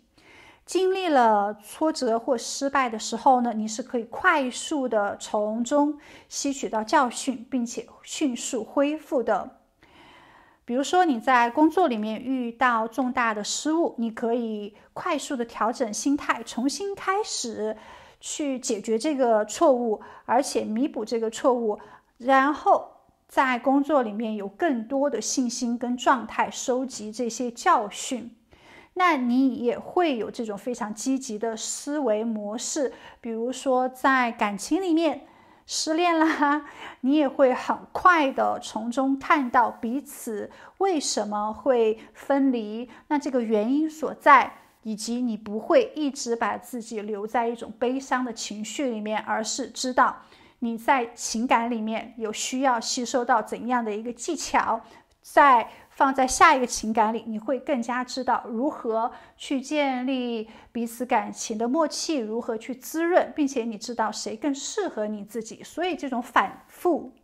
经历了挫折或失败的时候呢，你是可以快速的从中吸取到教训，并且迅速恢复的。比如说你在工作里面遇到重大的失误，你可以快速的调整心态，重新开始去解决这个错误，而且弥补这个错误，然后在工作里面有更多的信心跟状态，收集这些教训。那你也会有这种非常积极的思维模式，比如说在感情里面失恋啦，你也会很快的从中看到彼此为什么会分离，那这个原因所在，以及你不会一直把自己留在一种悲伤的情绪里面，而是知道你在情感里面有需要吸收到怎样的一个技巧，在。放在下一个情感里，你会更加知道如何去建立彼此感情的默契，如何去滋润，并且你知道谁更适合你自己。所以，这种反复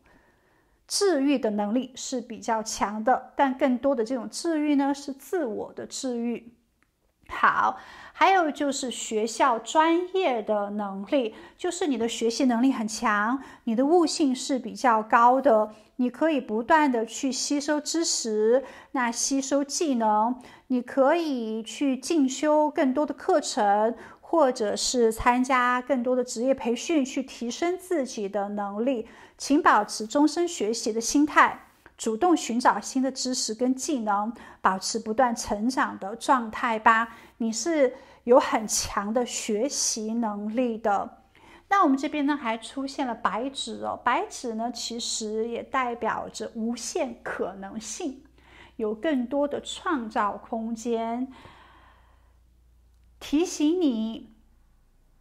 治愈的能力是比较强的。但更多的这种治愈呢，是自我的治愈。好，还有就是学校专业的能力，就是你的学习能力很强，你的悟性是比较高的。你可以不断的去吸收知识，那吸收技能，你可以去进修更多的课程，或者是参加更多的职业培训，去提升自己的能力。请保持终身学习的心态，主动寻找新的知识跟技能，保持不断成长的状态吧。你是有很强的学习能力的。那我们这边呢，还出现了白纸哦。白纸呢，其实也代表着无限可能性，有更多的创造空间。提醒你，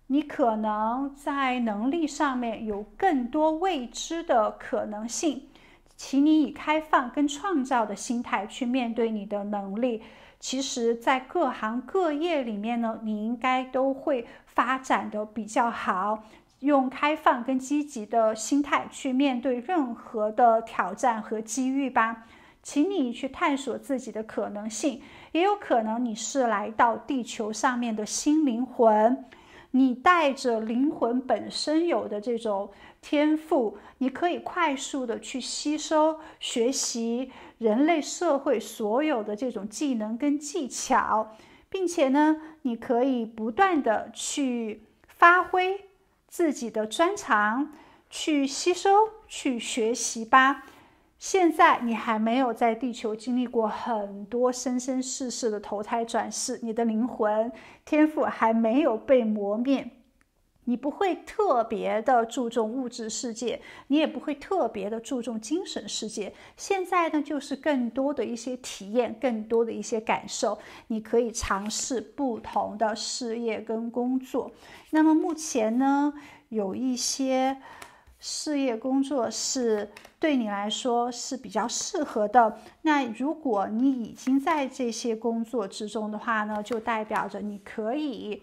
你可能在能力上面有更多未知的可能性，请你以开放跟创造的心态去面对你的能力。其实，在各行各业里面呢，你应该都会发展的比较好。用开放跟积极的心态去面对任何的挑战和机遇吧。请你去探索自己的可能性，也有可能你是来到地球上面的新灵魂，你带着灵魂本身有的这种天赋，你可以快速的去吸收学习。人类社会所有的这种技能跟技巧，并且呢，你可以不断的去发挥自己的专长，去吸收、去学习吧。现在你还没有在地球经历过很多生生世世的投胎转世，你的灵魂天赋还没有被磨灭。你不会特别的注重物质世界，你也不会特别的注重精神世界。现在呢，就是更多的一些体验，更多的一些感受。你可以尝试不同的事业跟工作。那么目前呢，有一些事业工作是对你来说是比较适合的。那如果你已经在这些工作之中的话呢，就代表着你可以。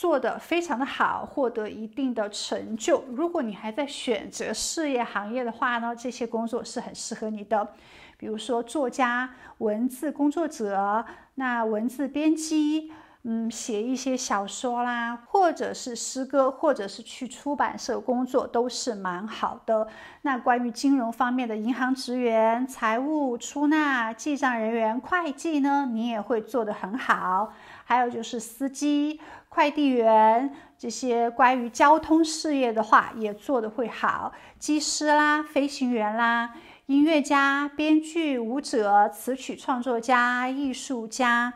做的非常的好，获得一定的成就。如果你还在选择事业行业的话呢，这些工作是很适合你的，比如说作家、文字工作者、那文字编辑，嗯，写一些小说啦，或者是诗歌，或者是去出版社工作都是蛮好的。那关于金融方面的，银行职员、财务出纳、记账人员、会计呢，你也会做得很好。还有就是司机。快递员这些关于交通事业的话也做得会好，机师啦、飞行员啦、音乐家、编剧、舞者、词曲创作家艺术家、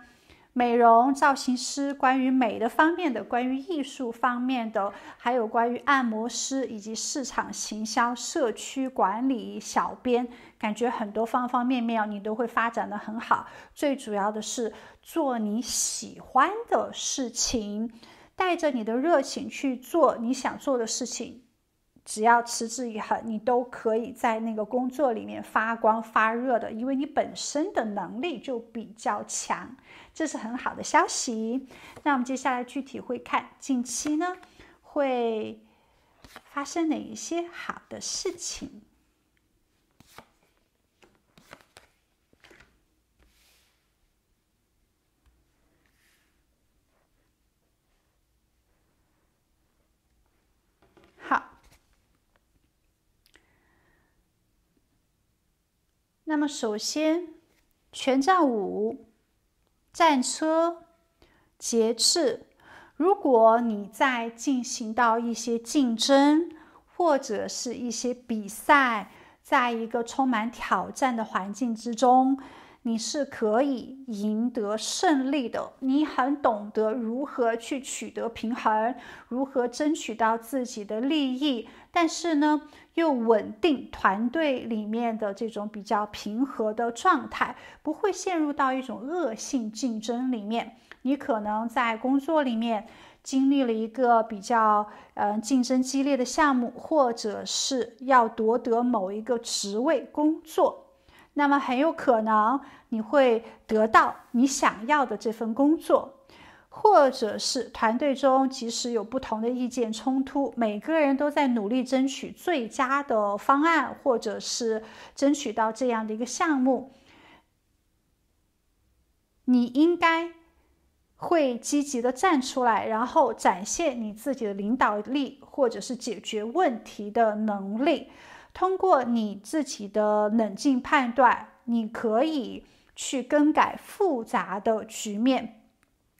美容造型师，关于美的方面的、关于艺术方面的，还有关于按摩师以及市场行销、社区管理、小编。感觉很多方方面面你都会发展的很好，最主要的是做你喜欢的事情，带着你的热情去做你想做的事情，只要持之以恒，你都可以在那个工作里面发光发热的，因为你本身的能力就比较强，这是很好的消息。那我们接下来具体会看近期呢会发生哪一些好的事情。那么，首先，权杖五，战车，节制。如果你在进行到一些竞争或者是一些比赛，在一个充满挑战的环境之中，你是可以赢得胜利的。你很懂得如何去取得平衡，如何争取到自己的利益。但是呢？又稳定团队里面的这种比较平和的状态，不会陷入到一种恶性竞争里面。你可能在工作里面经历了一个比较呃竞争激烈的项目，或者是要夺得某一个职位工作，那么很有可能你会得到你想要的这份工作。或者是团队中，即使有不同的意见冲突，每个人都在努力争取最佳的方案，或者是争取到这样的一个项目，你应该会积极的站出来，然后展现你自己的领导力，或者是解决问题的能力。通过你自己的冷静判断，你可以去更改复杂的局面。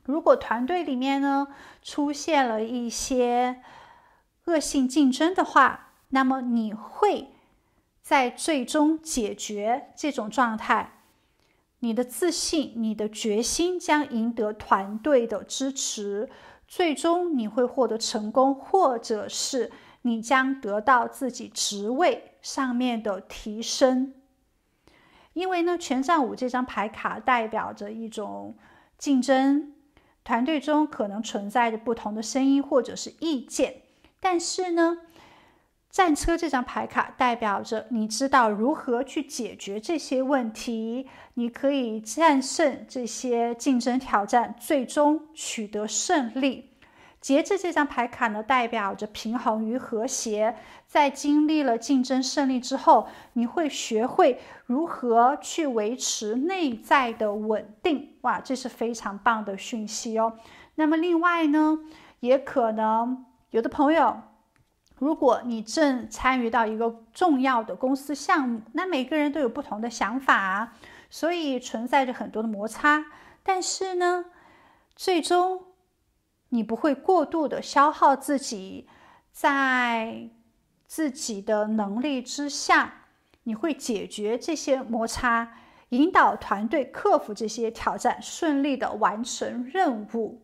如果团队里面呢出现了一些恶性竞争的话，那么你会在最终解决这种状态，你的自信、你的决心将赢得团队的支持，最终你会获得成功，或者是你将得到自己职位上面的提升。因为呢，权杖五这张牌卡代表着一种竞争。团队中可能存在着不同的声音或者是意见，但是呢，战车这张牌卡代表着你知道如何去解决这些问题，你可以战胜这些竞争挑战，最终取得胜利。截至这张牌卡呢，代表着平衡与和谐。在经历了竞争胜利之后，你会学会如何去维持内在的稳定。哇，这是非常棒的讯息哦。那么，另外呢，也可能有的朋友，如果你正参与到一个重要的公司项目，那每个人都有不同的想法，所以存在着很多的摩擦。但是呢，最终。你不会过度的消耗自己，在自己的能力之下，你会解决这些摩擦，引导团队克服这些挑战，顺利的完成任务。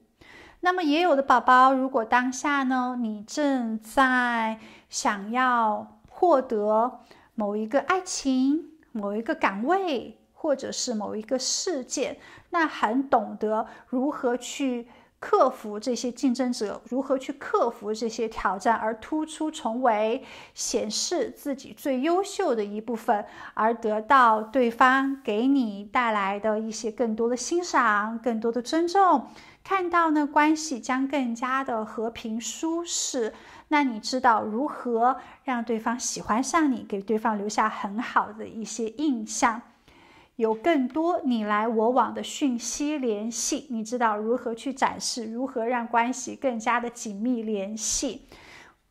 那么，也有的宝宝，如果当下呢，你正在想要获得某一个爱情、某一个岗位，或者是某一个事件，那很懂得如何去。克服这些竞争者，如何去克服这些挑战，而突出重围，显示自己最优秀的一部分，而得到对方给你带来的一些更多的欣赏、更多的尊重，看到呢，关系将更加的和平、舒适。那你知道如何让对方喜欢上你，给对方留下很好的一些印象？有更多你来我往的讯息联系，你知道如何去展示，如何让关系更加的紧密联系，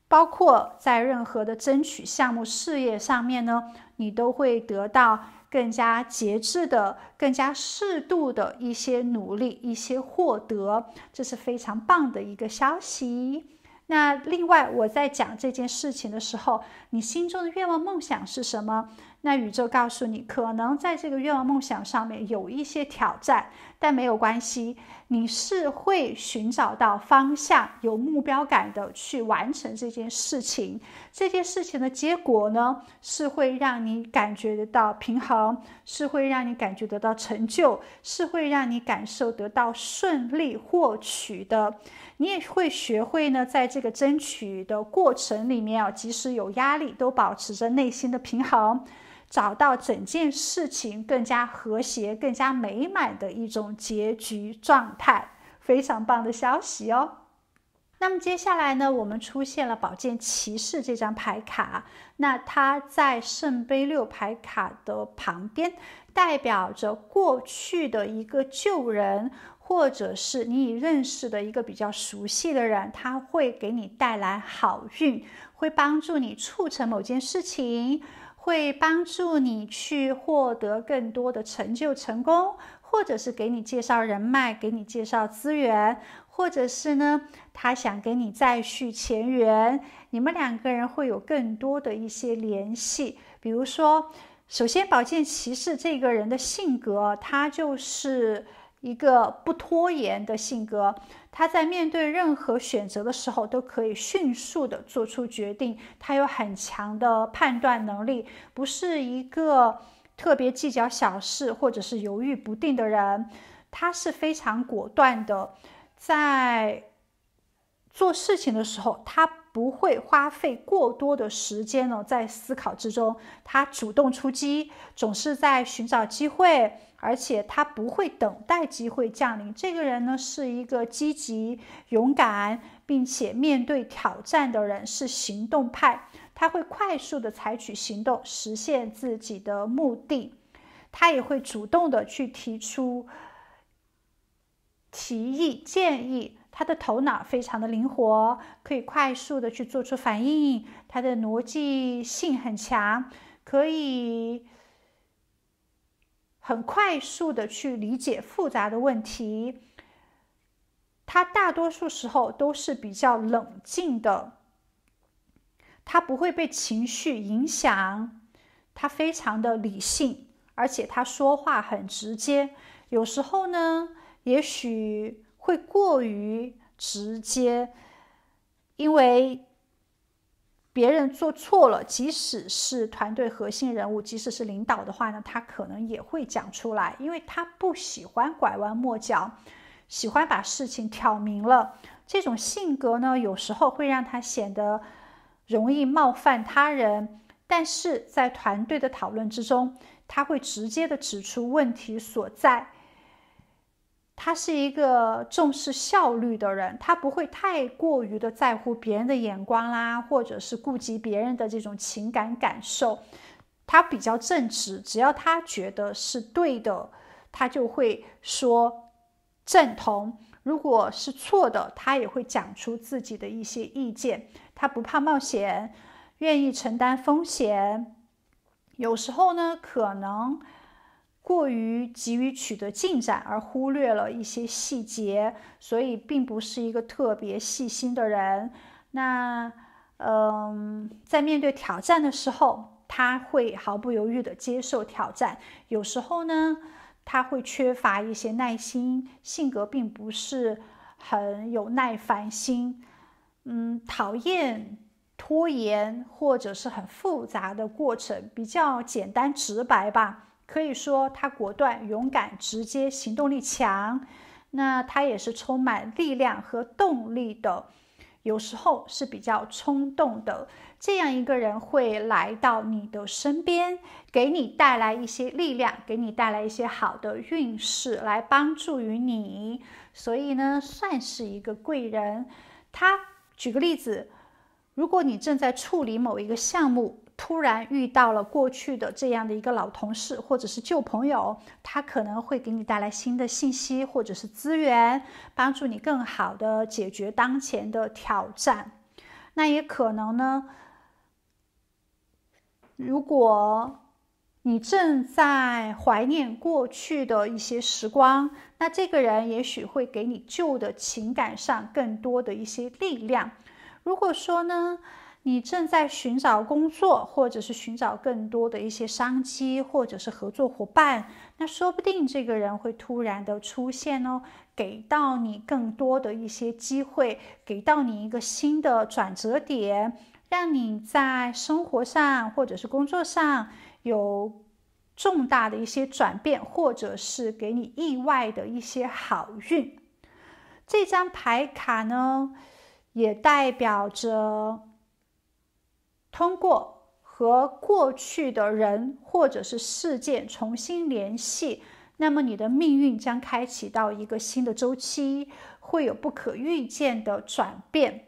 包括在任何的争取项目、事业上面呢，你都会得到更加节制的、更加适度的一些努力、一些获得，这是非常棒的一个消息。那另外，我在讲这件事情的时候，你心中的愿望、梦想是什么？那宇宙告诉你，可能在这个愿望梦想上面有一些挑战，但没有关系，你是会寻找到方向，有目标感的去完成这件事情。这件事情的结果呢，是会让你感觉得到平衡，是会让你感觉得到成就，是会让你感受得到顺利获取的。你也会学会呢，在这个争取的过程里面啊，即使有压力，都保持着内心的平衡。找到整件事情更加和谐、更加美满的一种结局状态，非常棒的消息哦。那么接下来呢，我们出现了宝剑骑士这张牌卡，那它在圣杯六牌卡的旁边，代表着过去的一个旧人，或者是你已认识的一个比较熟悉的人，他会给你带来好运，会帮助你促成某件事情。会帮助你去获得更多的成就、成功，或者是给你介绍人脉、给你介绍资源，或者是呢，他想给你再续前缘，你们两个人会有更多的一些联系。比如说，首先，宝剑骑士这个人的性格，他就是一个不拖延的性格。他在面对任何选择的时候，都可以迅速的做出决定。他有很强的判断能力，不是一个特别计较小事或者是犹豫不定的人。他是非常果断的，在做事情的时候，他。不会花费过多的时间呢，在思考之中，他主动出击，总是在寻找机会，而且他不会等待机会降临。这个人呢，是一个积极、勇敢，并且面对挑战的人，是行动派。他会快速的采取行动，实现自己的目的。他也会主动的去提出提议、建议。他的头脑非常的灵活，可以快速的去做出反应。他的逻辑性很强，可以很快速的去理解复杂的问题。他大多数时候都是比较冷静的，他不会被情绪影响，他非常的理性，而且他说话很直接。有时候呢，也许。会过于直接，因为别人做错了，即使是团队核心人物，即使是领导的话呢，他可能也会讲出来，因为他不喜欢拐弯抹角，喜欢把事情挑明了。这种性格呢，有时候会让他显得容易冒犯他人，但是在团队的讨论之中，他会直接的指出问题所在。他是一个重视效率的人，他不会太过于的在乎别人的眼光啦，或者是顾及别人的这种情感感受。他比较正直，只要他觉得是对的，他就会说赞同；如果是错的，他也会讲出自己的一些意见。他不怕冒险，愿意承担风险。有时候呢，可能。过于急于取得进展而忽略了一些细节，所以并不是一个特别细心的人。那，嗯，在面对挑战的时候，他会毫不犹豫地接受挑战。有时候呢，他会缺乏一些耐心，性格并不是很有耐烦心。嗯，讨厌拖延或者是很复杂的过程，比较简单直白吧。可以说他果断、勇敢、直接、行动力强，那他也是充满力量和动力的，有时候是比较冲动的。这样一个人会来到你的身边，给你带来一些力量，给你带来一些好的运势来帮助于你，所以呢，算是一个贵人。他举个例子，如果你正在处理某一个项目。突然遇到了过去的这样的一个老同事或者是旧朋友，他可能会给你带来新的信息或者是资源，帮助你更好的解决当前的挑战。那也可能呢，如果你正在怀念过去的一些时光，那这个人也许会给你旧的情感上更多的一些力量。如果说呢？你正在寻找工作，或者是寻找更多的一些商机，或者是合作伙伴，那说不定这个人会突然的出现哦，给到你更多的一些机会，给到你一个新的转折点，让你在生活上或者是工作上有重大的一些转变，或者是给你意外的一些好运。这张牌卡呢，也代表着。通过和过去的人或者是事件重新联系，那么你的命运将开启到一个新的周期，会有不可预见的转变，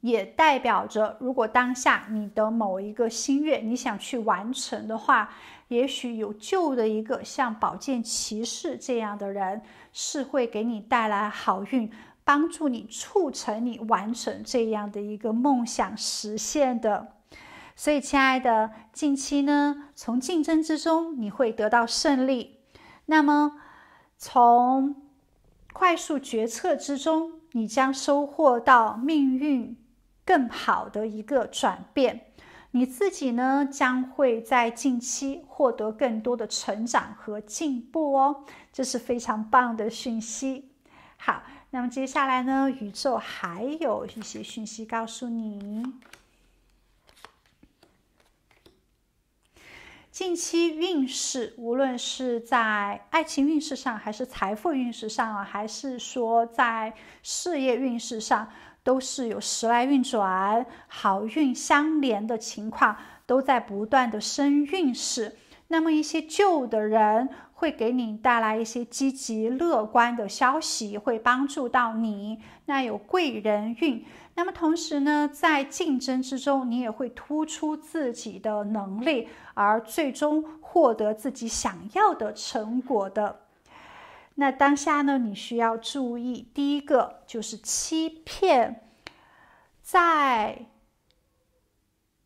也代表着如果当下你的某一个心愿你想去完成的话，也许有旧的一个像宝剑骑士这样的人是会给你带来好运。帮助你促成你完成这样的一个梦想实现的，所以亲爱的，近期呢，从竞争之中你会得到胜利；那么从快速决策之中，你将收获到命运更好的一个转变。你自己呢，将会在近期获得更多的成长和进步哦，这是非常棒的讯息。好。那么接下来呢？宇宙还有一些讯息告诉你。近期运势，无论是在爱情运势上，还是财富运势上啊，还是说在事业运势上，都是有时来运转、好运相连的情况，都在不断的升运势。那么一些旧的人。会给你带来一些积极乐观的消息，会帮助到你。那有贵人运，那么同时呢，在竞争之中，你也会突出自己的能力，而最终获得自己想要的成果的。那当下呢，你需要注意，第一个就是欺骗，在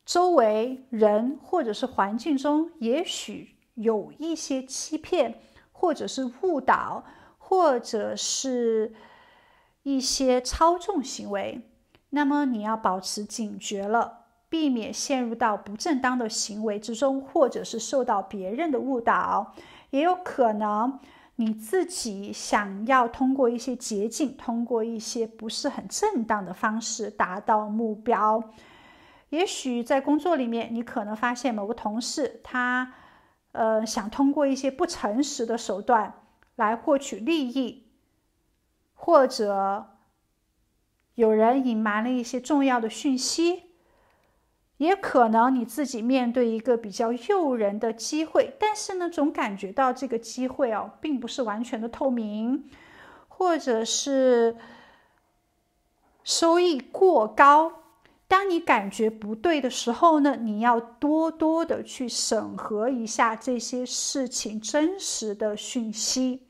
周围人或者是环境中，也许。有一些欺骗，或者是误导，或者是一些操纵行为，那么你要保持警觉了，避免陷入到不正当的行为之中，或者是受到别人的误导，也有可能你自己想要通过一些捷径，通过一些不是很正当的方式达到目标。也许在工作里面，你可能发现某个同事他。呃，想通过一些不诚实的手段来获取利益，或者有人隐瞒了一些重要的讯息，也可能你自己面对一个比较诱人的机会，但是呢，总感觉到这个机会哦，并不是完全的透明，或者是收益过高。当你感觉不对的时候呢，你要多多的去审核一下这些事情真实的讯息。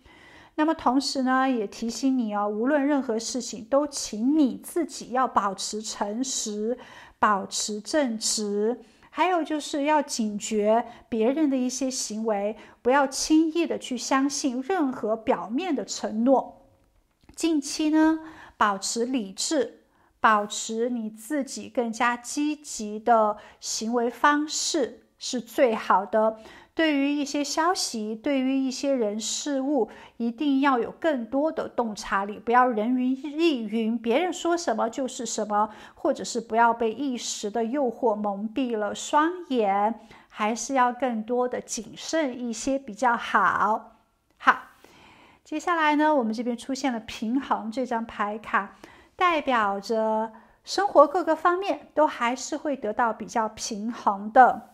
那么同时呢，也提醒你哦，无论任何事情，都请你自己要保持诚实，保持正直，还有就是要警觉别人的一些行为，不要轻易的去相信任何表面的承诺。近期呢，保持理智。保持你自己更加积极的行为方式是最好的。对于一些消息，对于一些人事物，一定要有更多的洞察力，不要人云亦云，别人说什么就是什么，或者是不要被一时的诱惑蒙蔽了双眼，还是要更多的谨慎一些比较好。好，接下来呢，我们这边出现了平衡这张牌卡。代表着生活各个方面都还是会得到比较平衡的，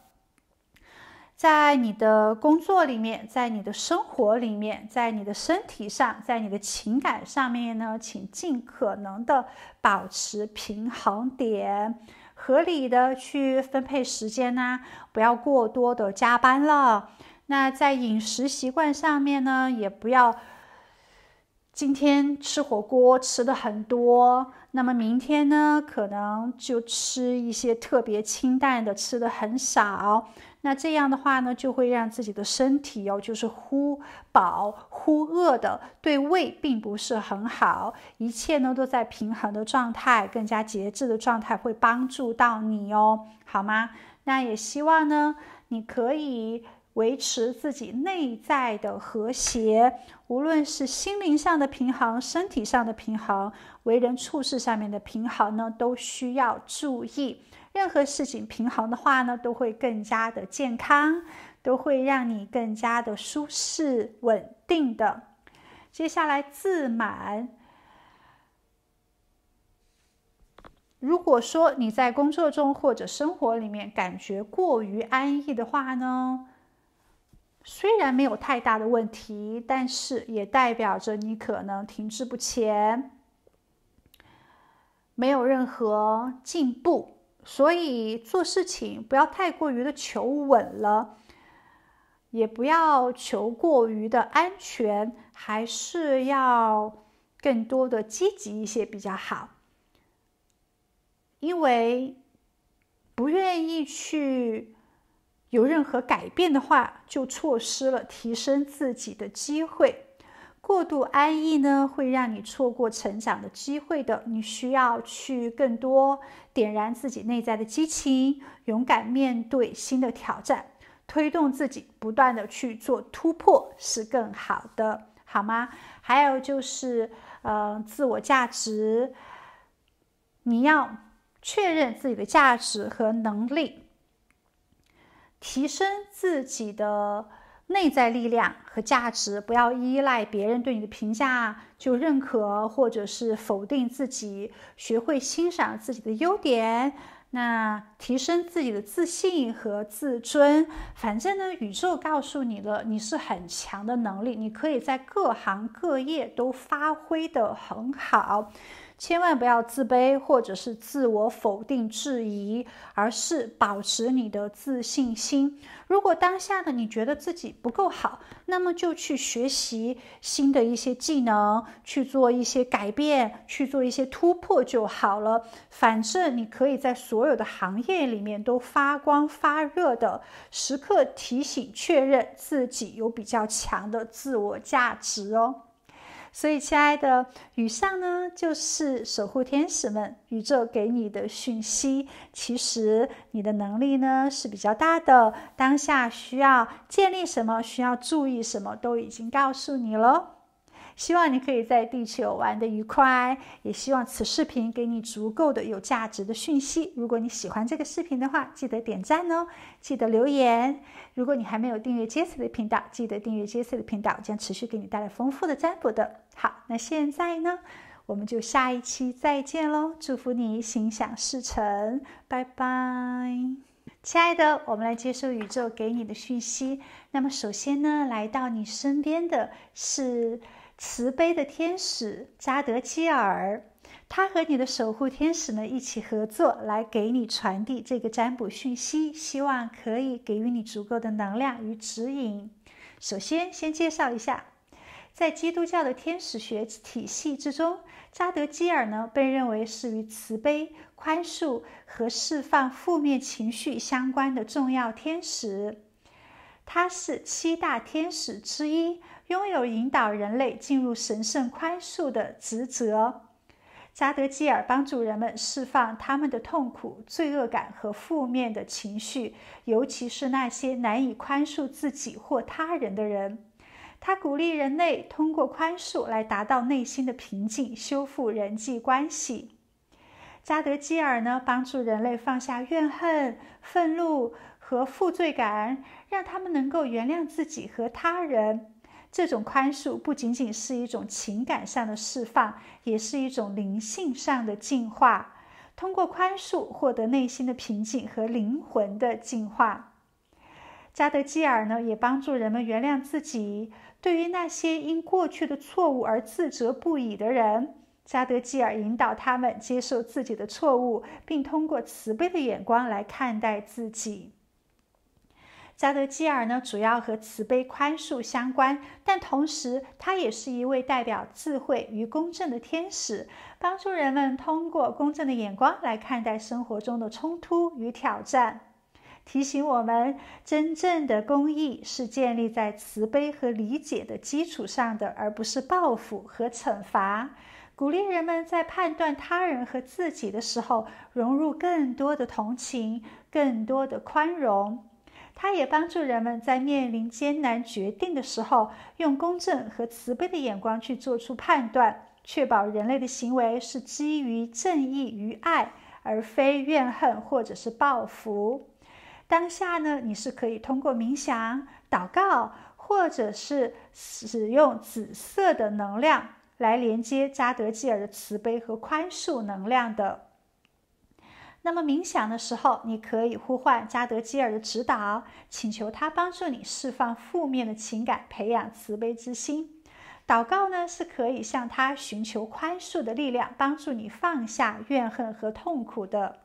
在你的工作里面，在你的生活里面，在你的身体上，在你的情感上面呢，请尽可能的保持平衡点，合理的去分配时间啊，不要过多的加班了。那在饮食习惯上面呢，也不要。今天吃火锅吃的很多，那么明天呢，可能就吃一些特别清淡的，吃的很少。那这样的话呢，就会让自己的身体哦，就是忽饱忽饿的，对胃并不是很好。一切呢都在平衡的状态，更加节制的状态会帮助到你哦，好吗？那也希望呢，你可以维持自己内在的和谐。无论是心灵上的平衡、身体上的平衡、为人处事上面的平衡呢，都需要注意。任何事情平衡的话呢，都会更加的健康，都会让你更加的舒适、稳定的。接下来，自满。如果说你在工作中或者生活里面感觉过于安逸的话呢？虽然没有太大的问题，但是也代表着你可能停滞不前，没有任何进步。所以做事情不要太过于的求稳了，也不要求过于的安全，还是要更多的积极一些比较好，因为不愿意去。有任何改变的话，就错失了提升自己的机会。过度安逸呢，会让你错过成长的机会的。你需要去更多点燃自己内在的激情，勇敢面对新的挑战，推动自己不断的去做突破，是更好的，好吗？还有就是，呃，自我价值，你要确认自己的价值和能力。提升自己的内在力量和价值，不要依赖别人对你的评价就认可或者是否定自己，学会欣赏自己的优点。那提升自己的自信和自尊，反正呢，宇宙告诉你了，你是很强的能力，你可以在各行各业都发挥的很好。千万不要自卑，或者是自我否定、质疑，而是保持你的自信心。如果当下的你觉得自己不够好，那么就去学习新的一些技能，去做一些改变，去做一些突破就好了。反正你可以在所有的行业里面都发光发热的，时刻提醒、确认自己有比较强的自我价值哦。所以，亲爱的，以上呢就是守护天使们宇宙给你的讯息。其实你的能力呢是比较大的，当下需要建立什么，需要注意什么，都已经告诉你了。希望你可以在地球玩的愉快，也希望此视频给你足够的有价值的讯息。如果你喜欢这个视频的话，记得点赞哦，记得留言。如果你还没有订阅 Jesse 的频道，记得订阅 Jesse 的频道，将持续给你带来丰富的占卜的。好，那现在呢，我们就下一期再见喽！祝福你心想事成，拜拜，亲爱的，我们来接收宇宙给你的讯息。那么首先呢，来到你身边的是慈悲的天使扎德基尔。他和你的守护天使呢一起合作，来给你传递这个占卜讯息，希望可以给予你足够的能量与指引。首先，先介绍一下，在基督教的天使学体系之中，扎德基尔呢被认为是与慈悲、宽恕和释放负面情绪相关的重要天使。他是七大天使之一，拥有引导人类进入神圣宽恕的职责。加德基尔帮助人们释放他们的痛苦、罪恶感和负面的情绪，尤其是那些难以宽恕自己或他人的人。他鼓励人类通过宽恕来达到内心的平静，修复人际关系。加德基尔呢，帮助人类放下怨恨、愤怒和负罪感，让他们能够原谅自己和他人。这种宽恕不仅仅是一种情感上的释放，也是一种灵性上的净化。通过宽恕，获得内心的平静和灵魂的净化。加德基尔呢，也帮助人们原谅自己。对于那些因过去的错误而自责不已的人，加德基尔引导他们接受自己的错误，并通过慈悲的眼光来看待自己。加德基尔呢，主要和慈悲、宽恕相关，但同时，他也是一位代表智慧与公正的天使，帮助人们通过公正的眼光来看待生活中的冲突与挑战，提醒我们，真正的公益是建立在慈悲和理解的基础上的，而不是报复和惩罚，鼓励人们在判断他人和自己的时候，融入更多的同情，更多的宽容。它也帮助人们在面临艰难决定的时候，用公正和慈悲的眼光去做出判断，确保人类的行为是基于正义与爱，而非怨恨或者是报复。当下呢，你是可以通过冥想、祷告，或者是使用紫色的能量来连接扎德基尔的慈悲和宽恕能量的。那么冥想的时候，你可以呼唤扎德基尔的指导，请求他帮助你释放负面的情感，培养慈悲之心。祷告呢，是可以向他寻求宽恕的力量，帮助你放下怨恨和痛苦的。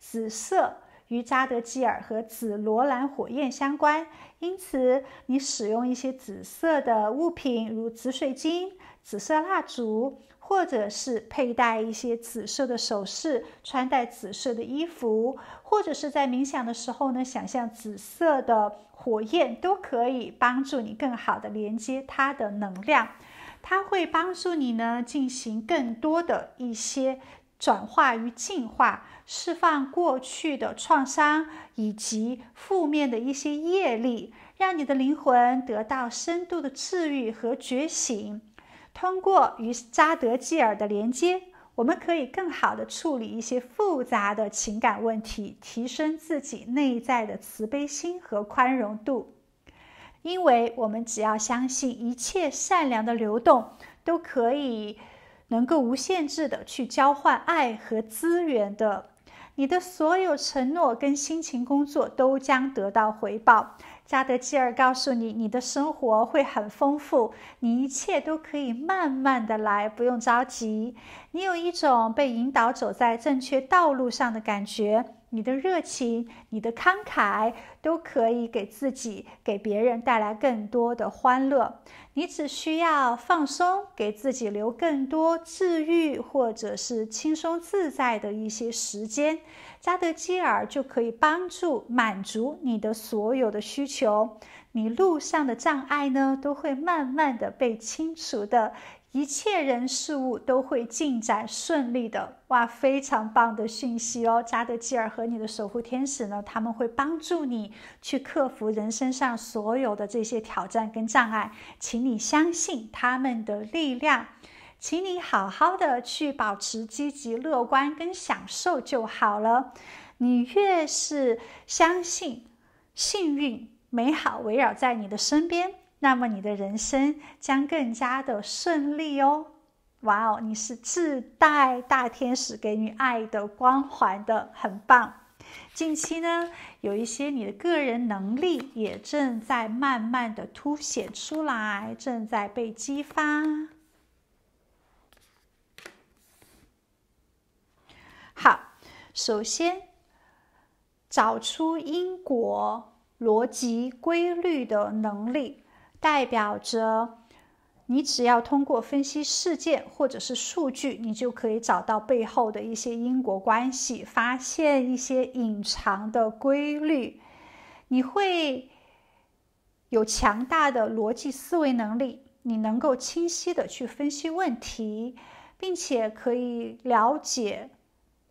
紫色与扎德基尔和紫罗兰火焰相关，因此你使用一些紫色的物品，如紫水晶、紫色蜡烛。或者是佩戴一些紫色的首饰，穿戴紫色的衣服，或者是在冥想的时候呢，想象紫色的火焰，都可以帮助你更好的连接它的能量。它会帮助你呢，进行更多的一些转化与净化，释放过去的创伤以及负面的一些业力，让你的灵魂得到深度的治愈和觉醒。通过与扎德基尔的连接，我们可以更好的处理一些复杂的情感问题，提升自己内在的慈悲心和宽容度。因为我们只要相信一切善良的流动，都可以能够无限制的去交换爱和资源的，你的所有承诺跟辛勤工作都将得到回报。加德基尔告诉你，你的生活会很丰富，你一切都可以慢慢的来，不用着急。你有一种被引导走在正确道路上的感觉，你的热情、你的慷慨都可以给自己、给别人带来更多的欢乐。你只需要放松，给自己留更多治愈或者是轻松自在的一些时间。扎德基尔就可以帮助满足你的所有的需求，你路上的障碍呢都会慢慢的被清除的，一切人事物都会进展顺利的，哇，非常棒的讯息哦！扎德基尔和你的守护天使呢，他们会帮助你去克服人生上所有的这些挑战跟障碍，请你相信他们的力量。请你好好的去保持积极、乐观跟享受就好了。你越是相信幸运、美好围绕在你的身边，那么你的人生将更加的顺利哦。哇哦，你是自带大天使给你爱的光环的，很棒。近期呢，有一些你的个人能力也正在慢慢的凸显出来，正在被激发。好，首先找出因果逻辑规律的能力，代表着你只要通过分析事件或者是数据，你就可以找到背后的一些因果关系，发现一些隐藏的规律。你会有强大的逻辑思维能力，你能够清晰的去分析问题，并且可以了解。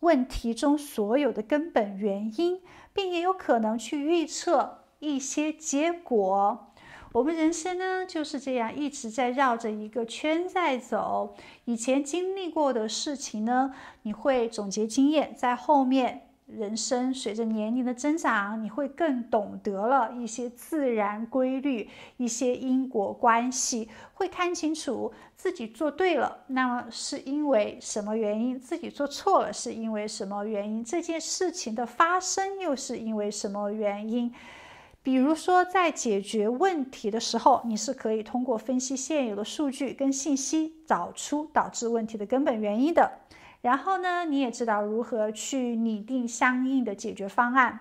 问题中所有的根本原因，并也有可能去预测一些结果。我们人生呢就是这样，一直在绕着一个圈在走。以前经历过的事情呢，你会总结经验，在后面。人生随着年龄的增长，你会更懂得了一些自然规律，一些因果关系，会看清楚自己做对了，那么是因为什么原因；自己做错了，是因为什么原因；这件事情的发生又是因为什么原因。比如说，在解决问题的时候，你是可以通过分析现有的数据跟信息，找出导致问题的根本原因的。然后呢，你也知道如何去拟定相应的解决方案，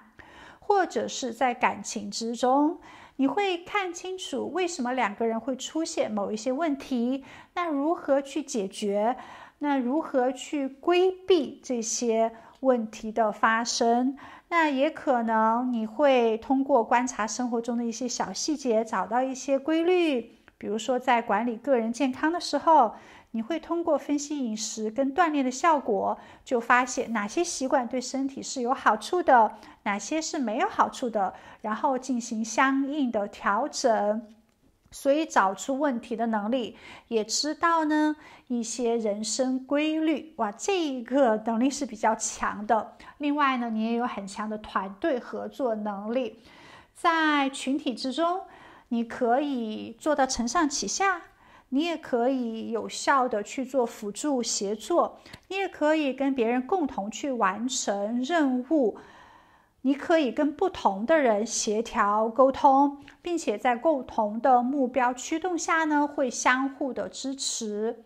或者是在感情之中，你会看清楚为什么两个人会出现某一些问题，那如何去解决？那如何去规避这些问题的发生？那也可能你会通过观察生活中的一些小细节，找到一些规律，比如说在管理个人健康的时候。你会通过分析饮食跟锻炼的效果，就发现哪些习惯对身体是有好处的，哪些是没有好处的，然后进行相应的调整。所以找出问题的能力，也知道呢一些人生规律。哇，这一个能力是比较强的。另外呢，你也有很强的团队合作能力，在群体之中，你可以做到承上启下。你也可以有效的去做辅助协作，你也可以跟别人共同去完成任务，你可以跟不同的人协调沟通，并且在共同的目标驱动下呢，会相互的支持，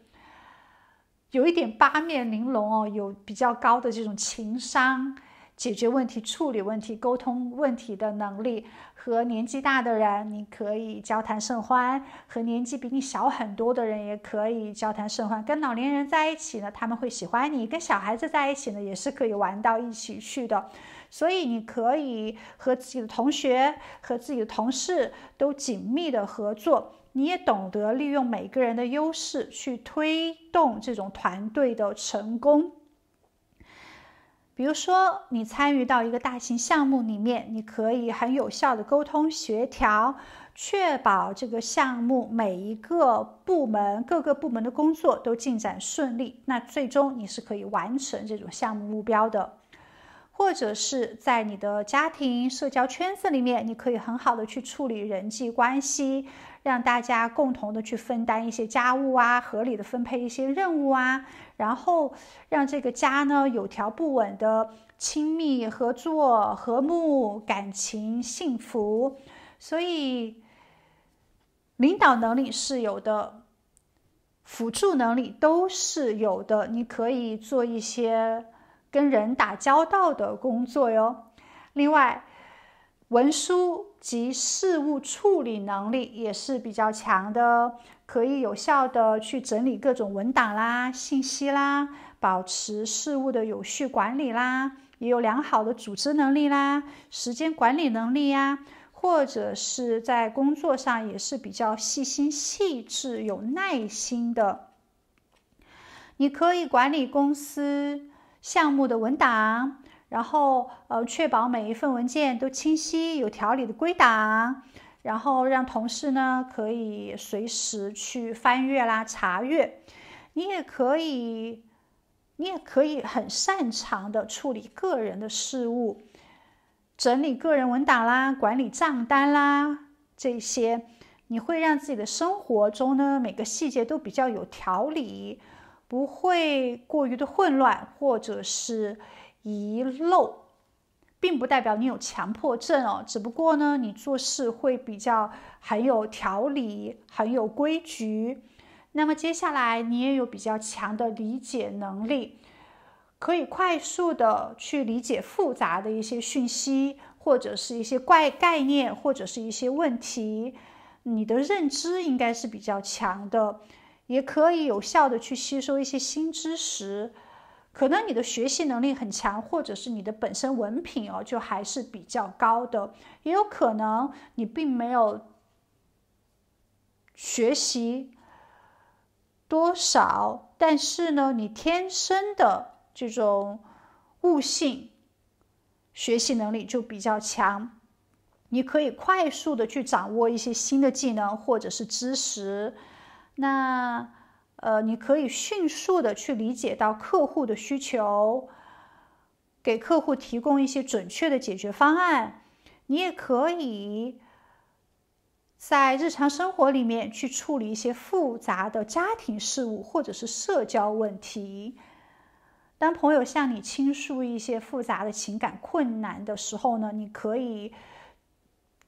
有一点八面玲珑哦，有比较高的这种情商。解决问题、处理问题、沟通问题的能力，和年纪大的人你可以交谈甚欢，和年纪比你小很多的人也可以交谈甚欢。跟老年人在一起呢，他们会喜欢你；跟小孩子在一起呢，也是可以玩到一起去的。所以，你可以和自己的同学、和自己的同事都紧密的合作，你也懂得利用每个人的优势去推动这种团队的成功。比如说，你参与到一个大型项目里面，你可以很有效的沟通协调，确保这个项目每一个部门、各个部门的工作都进展顺利，那最终你是可以完成这种项目目标的。或者是在你的家庭社交圈子里面，你可以很好的去处理人际关系。让大家共同的去分担一些家务啊，合理的分配一些任务啊，然后让这个家呢有条不紊的亲密合作、和睦感情、幸福。所以，领导能力是有的，辅助能力都是有的。你可以做一些跟人打交道的工作哟。另外，文书。及事务处理能力也是比较强的，可以有效的去整理各种文档啦、信息啦，保持事务的有序管理啦，也有良好的组织能力啦、时间管理能力呀，或者是在工作上也是比较细心、细致、有耐心的。你可以管理公司项目的文档。然后，呃，确保每一份文件都清晰、有条理的归档，然后让同事呢可以随时去翻阅啦、查阅。你也可以，你也可以很擅长的处理个人的事物，整理个人文档啦、管理账单啦这些。你会让自己的生活中呢每个细节都比较有条理，不会过于的混乱，或者是。遗漏，并不代表你有强迫症哦。只不过呢，你做事会比较很有条理、很有规矩。那么接下来，你也有比较强的理解能力，可以快速的去理解复杂的一些讯息，或者是一些怪概念，或者是一些问题。你的认知应该是比较强的，也可以有效的去吸收一些新知识。可能你的学习能力很强，或者是你的本身文凭哦，就还是比较高的。也有可能你并没有学习多少，但是呢，你天生的这种悟性、学习能力就比较强，你可以快速的去掌握一些新的技能或者是知识。那。呃，你可以迅速的去理解到客户的需求，给客户提供一些准确的解决方案。你也可以在日常生活里面去处理一些复杂的家庭事务或者是社交问题。当朋友向你倾诉一些复杂的情感困难的时候呢，你可以。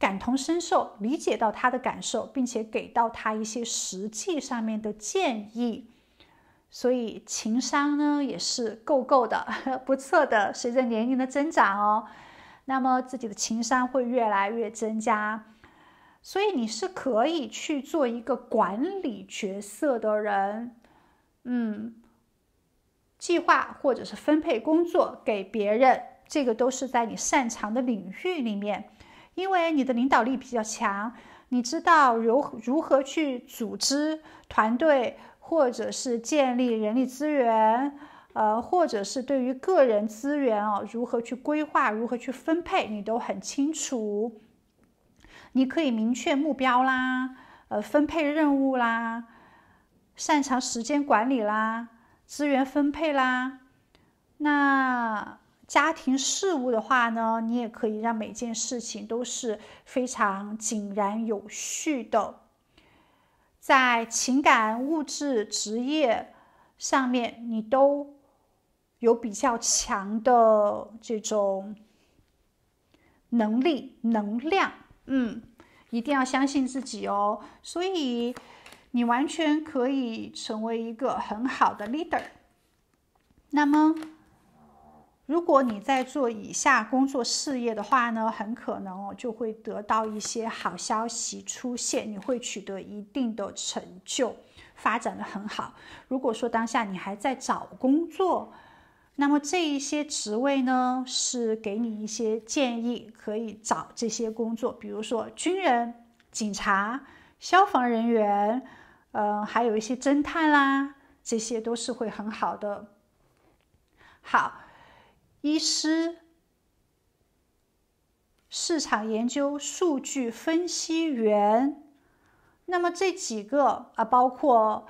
感同身受，理解到他的感受，并且给到他一些实际上面的建议，所以情商呢也是够够的，不错的。随着年龄的增长哦，那么自己的情商会越来越增加，所以你是可以去做一个管理角色的人，嗯，计划或者是分配工作给别人，这个都是在你擅长的领域里面。因为你的领导力比较强，你知道如如何去组织团队，或者是建立人力资源，呃，或者是对于个人资源哦，如何去规划、如何去分配，你都很清楚。你可以明确目标啦，呃，分配任务啦，擅长时间管理啦，资源分配啦，那。家庭事务的话呢，你也可以让每件事情都是非常井然有序的。在情感、物质、职业上面，你都有比较强的这种能力、能量。嗯，一定要相信自己哦。所以，你完全可以成为一个很好的 leader。那么，如果你在做以下工作事业的话呢，很可能哦就会得到一些好消息出现，你会取得一定的成就，发展的很好。如果说当下你还在找工作，那么这一些职位呢是给你一些建议，可以找这些工作，比如说军人、警察、消防人员，呃，还有一些侦探啦，这些都是会很好的。好。医师、市场研究、数据分析员，那么这几个啊，包括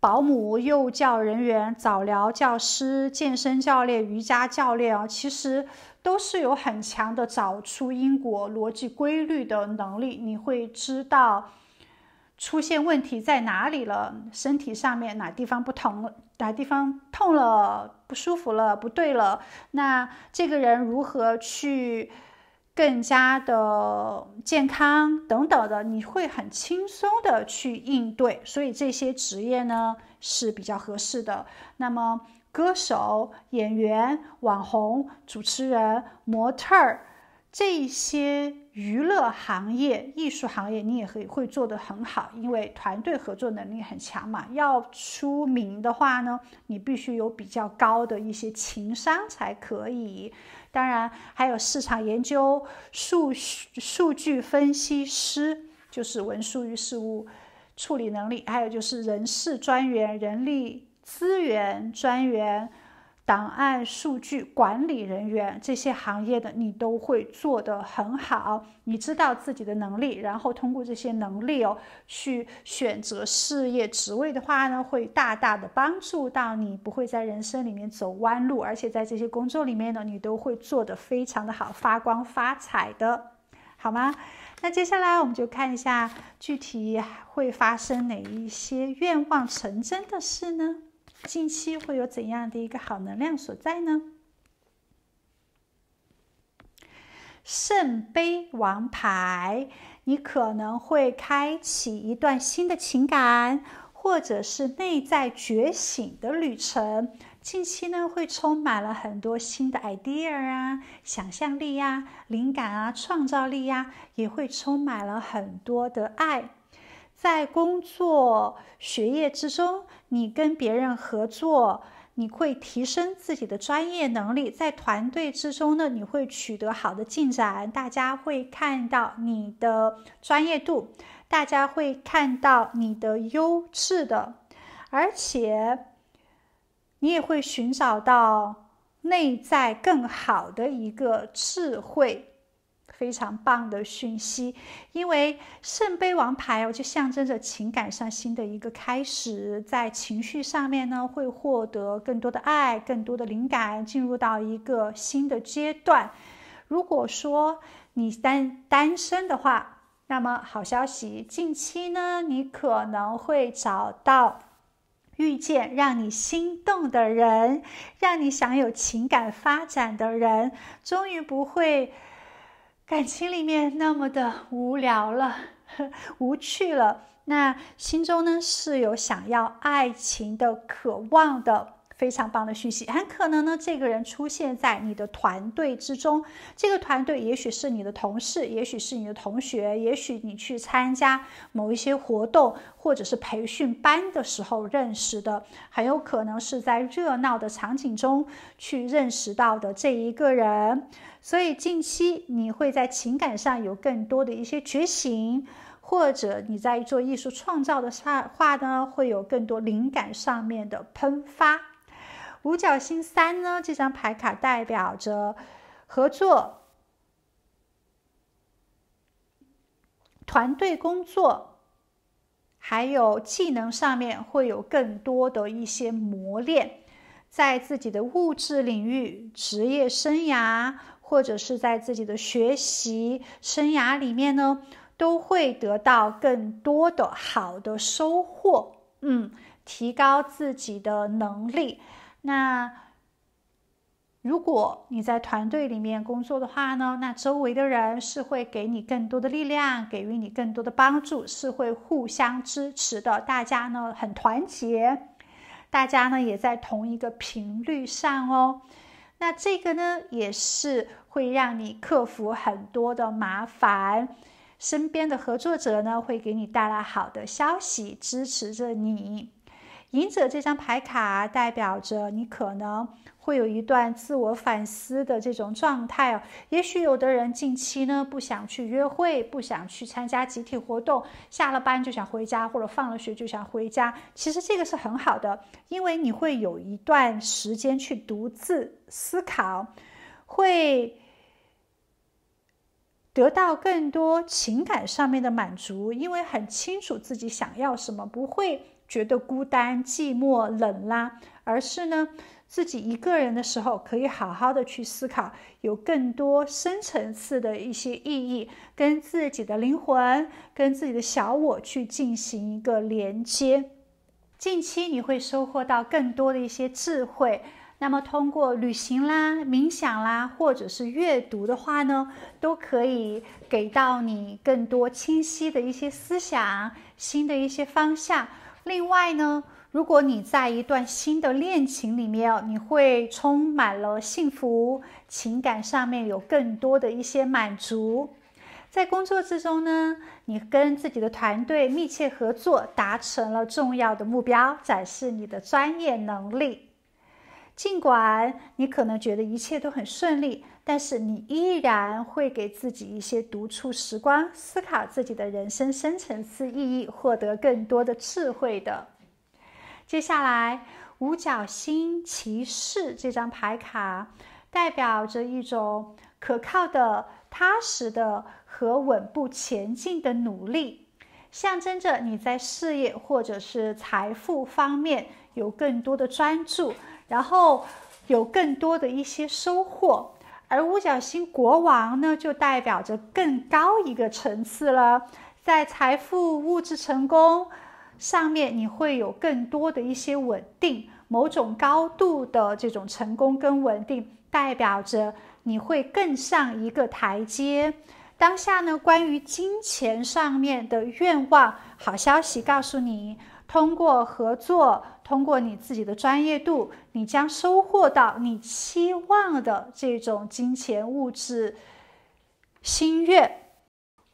保姆、幼教人员、早疗教师、健身教练、瑜伽教练啊，其实都是有很强的找出因果逻辑规律的能力。你会知道。出现问题在哪里了？身体上面哪地方不疼了？哪地方痛了？不舒服了？不对了？那这个人如何去更加的健康等等的？你会很轻松的去应对。所以这些职业呢是比较合适的。那么歌手、演员、网红、主持人、模特儿这些。娱乐行业、艺术行业，你也可以会做得很好，因为团队合作能力很强嘛。要出名的话呢，你必须有比较高的一些情商才可以。当然，还有市场研究、数数据分析师，就是文书与事务处理能力，还有就是人事专员、人力资源专员。档案数据管理人员这些行业的你都会做得很好，你知道自己的能力，然后通过这些能力哦去选择事业职位的话呢，会大大的帮助到你，不会在人生里面走弯路，而且在这些工作里面呢，你都会做得非常的好，发光发财的，好吗？那接下来我们就看一下具体会发生哪一些愿望成真的事呢？近期会有怎样的一个好能量所在呢？圣杯王牌，你可能会开启一段新的情感，或者是内在觉醒的旅程。近期呢，会充满了很多新的 idea 啊，想象力呀，灵感啊，创造力呀，也会充满了很多的爱。在工作、学业之中。你跟别人合作，你会提升自己的专业能力。在团队之中呢，你会取得好的进展，大家会看到你的专业度，大家会看到你的优质的，而且你也会寻找到内在更好的一个智慧。非常棒的讯息，因为圣杯王牌哦，就象征着情感上新的一个开始，在情绪上面呢，会获得更多的爱，更多的灵感，进入到一个新的阶段。如果说你单单身的话，那么好消息，近期呢，你可能会找到遇见让你心动的人，让你想有情感发展的人，终于不会。感情里面那么的无聊了，无趣了，那心中呢是有想要爱情的渴望的。非常棒的讯息，很可能呢，这个人出现在你的团队之中。这个团队也许是你的同事，也许是你的同学，也许你去参加某一些活动或者是培训班的时候认识的，很有可能是在热闹的场景中去认识到的这一个人。所以近期你会在情感上有更多的一些觉醒，或者你在做艺术创造的话呢，会有更多灵感上面的喷发。五角星三呢？这张牌卡代表着合作、团队工作，还有技能上面会有更多的一些磨练，在自己的物质领域、职业生涯，或者是在自己的学习生涯里面呢，都会得到更多的好的收获。嗯，提高自己的能力。那如果你在团队里面工作的话呢？那周围的人是会给你更多的力量，给予你更多的帮助，是会互相支持的。大家呢很团结，大家呢也在同一个频率上哦。那这个呢也是会让你克服很多的麻烦，身边的合作者呢会给你带来好的消息，支持着你。隐者这张牌卡代表着你可能会有一段自我反思的这种状态哦。也许有的人近期呢不想去约会，不想去参加集体活动，下了班就想回家，或者放了学就想回家。其实这个是很好的，因为你会有一段时间去独自思考，会得到更多情感上面的满足，因为很清楚自己想要什么，不会。觉得孤单、寂寞、冷啦，而是呢，自己一个人的时候可以好好的去思考，有更多深层次的一些意义，跟自己的灵魂、跟自己的小我去进行一个连接。近期你会收获到更多的一些智慧。那么，通过旅行啦、冥想啦，或者是阅读的话呢，都可以给到你更多清晰的一些思想、新的一些方向。另外呢，如果你在一段新的恋情里面，你会充满了幸福，情感上面有更多的一些满足。在工作之中呢，你跟自己的团队密切合作，达成了重要的目标，展示你的专业能力。尽管你可能觉得一切都很顺利。但是你依然会给自己一些独处时光，思考自己的人生深层次意义，获得更多的智慧的。接下来，五角星骑士这张牌卡代表着一种可靠的、踏实的和稳步前进的努力，象征着你在事业或者是财富方面有更多的专注，然后有更多的一些收获。而五角星国王呢，就代表着更高一个层次了，在财富、物质、成功上面，你会有更多的一些稳定，某种高度的这种成功跟稳定，代表着你会更上一个台阶。当下呢，关于金钱上面的愿望，好消息告诉你，通过合作。通过你自己的专业度，你将收获到你期望的这种金钱物质心愿，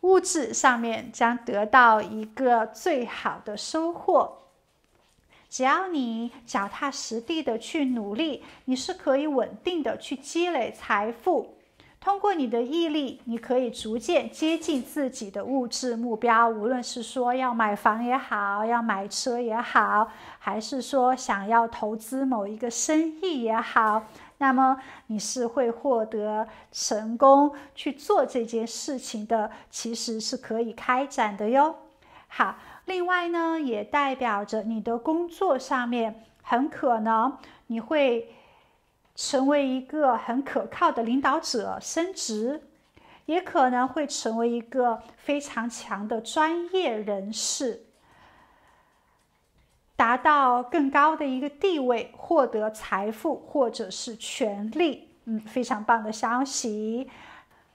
物质上面将得到一个最好的收获。只要你脚踏实地的去努力，你是可以稳定的去积累财富。通过你的毅力，你可以逐渐接近自己的物质目标，无论是说要买房也好，要买车也好，还是说想要投资某一个生意也好，那么你是会获得成功去做这件事情的，其实是可以开展的哟。好，另外呢，也代表着你的工作上面，很可能你会。成为一个很可靠的领导者，升职也可能会成为一个非常强的专业人士，达到更高的一个地位，获得财富或者是权利。嗯，非常棒的消息，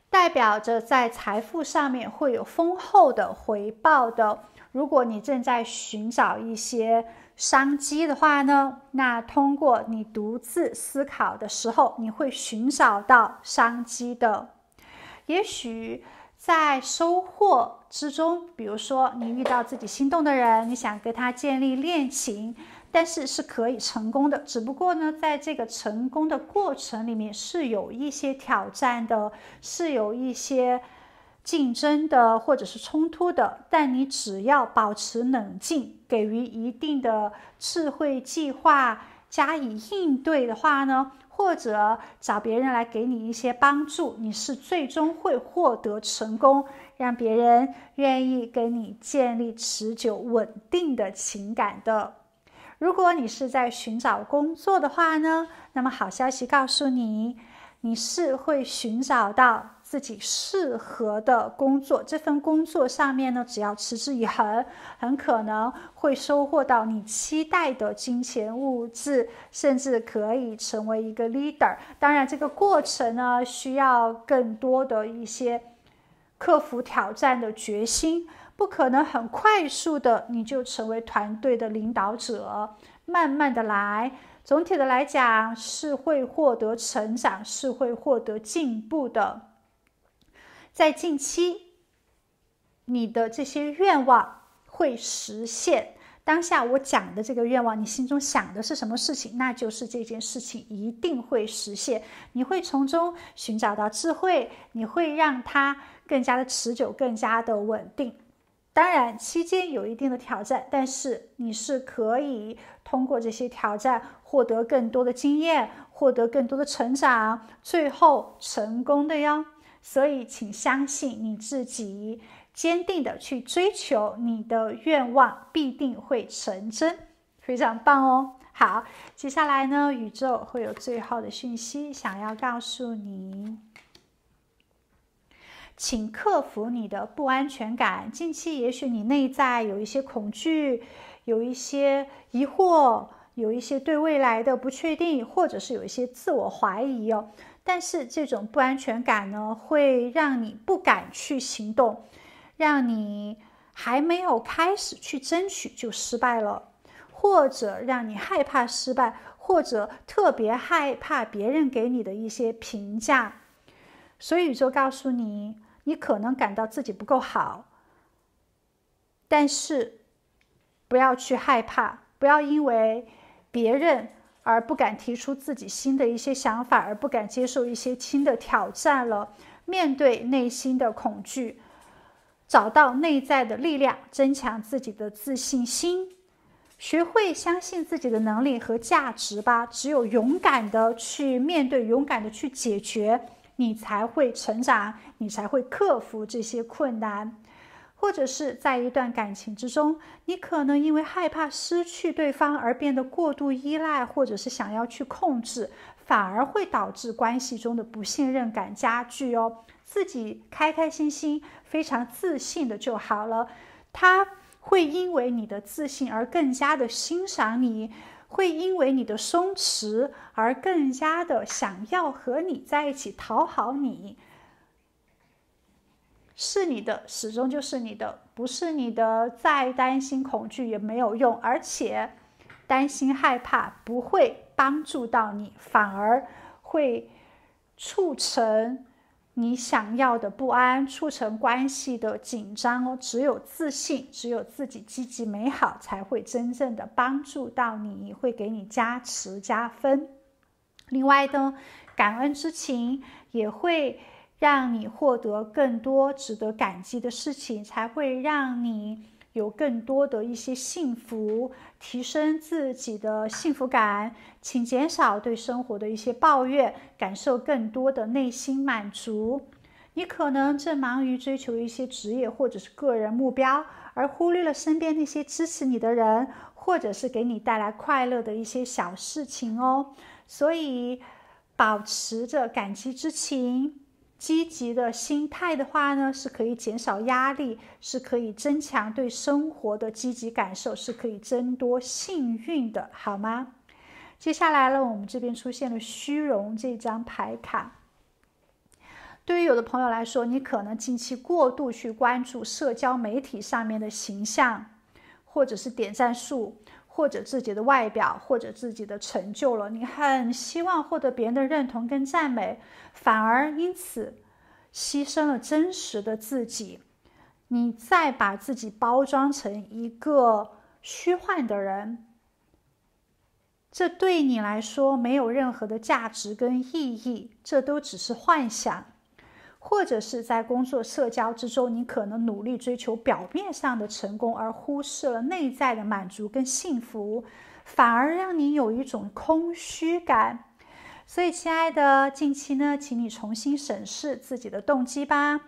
代表着在财富上面会有丰厚的回报的。如果你正在寻找一些。商机的话呢，那通过你独自思考的时候，你会寻找到商机的。也许在收获之中，比如说你遇到自己心动的人，你想跟他建立恋情，但是是可以成功的。只不过呢，在这个成功的过程里面，是有一些挑战的，是有一些竞争的，或者是冲突的。但你只要保持冷静。给予一定的智慧计划加以应对的话呢，或者找别人来给你一些帮助，你是最终会获得成功，让别人愿意跟你建立持久稳定的情感的。如果你是在寻找工作的话呢，那么好消息告诉你，你是会寻找到。自己适合的工作，这份工作上面呢，只要持之以恒，很可能会收获到你期待的金钱物质，甚至可以成为一个 leader。当然，这个过程呢，需要更多的一些克服挑战的决心，不可能很快速的你就成为团队的领导者。慢慢的来，总体的来讲是会获得成长，是会获得进步的。在近期，你的这些愿望会实现。当下我讲的这个愿望，你心中想的是什么事情？那就是这件事情一定会实现。你会从中寻找到智慧，你会让它更加的持久，更加的稳定。当然，期间有一定的挑战，但是你是可以通过这些挑战获得更多的经验，获得更多的成长，最后成功的哟。所以，请相信你自己，坚定的去追求你的愿望，必定会成真，非常棒哦。好，接下来呢，宇宙会有最后的讯息想要告诉你，请克服你的不安全感。近期也许你内在有一些恐惧，有一些疑惑，有一些对未来的不确定，或者是有一些自我怀疑哦。但是这种不安全感呢，会让你不敢去行动，让你还没有开始去争取就失败了，或者让你害怕失败，或者特别害怕别人给你的一些评价。所以宇宙告诉你，你可能感到自己不够好，但是不要去害怕，不要因为别人。而不敢提出自己新的一些想法，而不敢接受一些新的挑战了。面对内心的恐惧，找到内在的力量，增强自己的自信心，学会相信自己的能力和价值吧。只有勇敢的去面对，勇敢的去解决，你才会成长，你才会克服这些困难。或者是在一段感情之中，你可能因为害怕失去对方而变得过度依赖，或者是想要去控制，反而会导致关系中的不信任感加剧哦。自己开开心心、非常自信的就好了，他会因为你的自信而更加的欣赏你，会因为你的松弛而更加的想要和你在一起讨好你。是你的，始终就是你的；不是你的，再担心恐惧也没有用。而且，担心害怕不会帮助到你，反而会促成你想要的不安，促成关系的紧张哦。只有自信，只有自己积极美好，才会真正的帮助到你，会给你加持加分。另外呢，感恩之情也会。让你获得更多值得感激的事情，才会让你有更多的一些幸福，提升自己的幸福感。请减少对生活的一些抱怨，感受更多的内心满足。你可能正忙于追求一些职业或者是个人目标，而忽略了身边那些支持你的人，或者是给你带来快乐的一些小事情哦。所以，保持着感激之情。积极的心态的话呢，是可以减少压力，是可以增强对生活的积极感受，是可以增多幸运的，好吗？接下来呢，我们这边出现了虚荣这张牌卡。对于有的朋友来说，你可能近期过度去关注社交媒体上面的形象，或者是点赞数。或者自己的外表，或者自己的成就了，你很希望获得别人的认同跟赞美，反而因此牺牲了真实的自己，你再把自己包装成一个虚幻的人，这对你来说没有任何的价值跟意义，这都只是幻想。或者是在工作社交之中，你可能努力追求表面上的成功，而忽视了内在的满足跟幸福，反而让你有一种空虚感。所以，亲爱的，近期呢，请你重新审视自己的动机吧，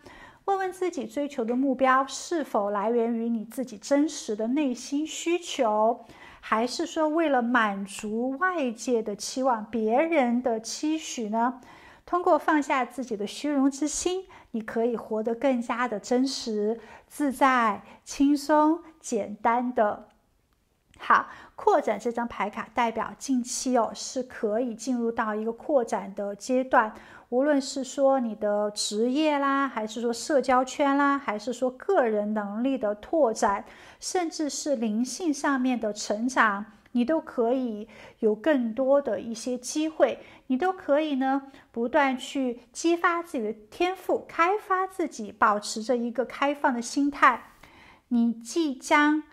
问问自己追求的目标是否来源于你自己真实的内心需求，还是说为了满足外界的期望、别人的期许呢？通过放下自己的虚荣之心，你可以活得更加的真实、自在、轻松、简单。的好，扩展这张牌卡代表近期哦，是可以进入到一个扩展的阶段。无论是说你的职业啦，还是说社交圈啦，还是说个人能力的拓展，甚至是灵性上面的成长，你都可以有更多的一些机会。你都可以呢，不断去激发自己的天赋，开发自己，保持着一个开放的心态。你即将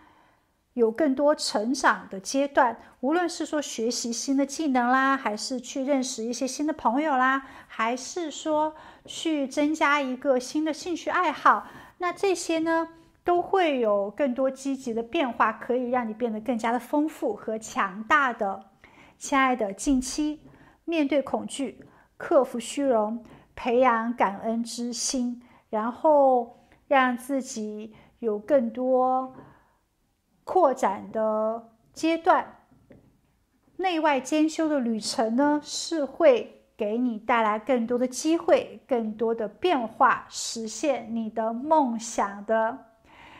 有更多成长的阶段，无论是说学习新的技能啦，还是去认识一些新的朋友啦，还是说去增加一个新的兴趣爱好，那这些呢，都会有更多积极的变化，可以让你变得更加的丰富和强大的，亲爱的，近期。面对恐惧，克服虚荣，培养感恩之心，然后让自己有更多扩展的阶段。内外兼修的旅程呢，是会给你带来更多的机会、更多的变化，实现你的梦想的，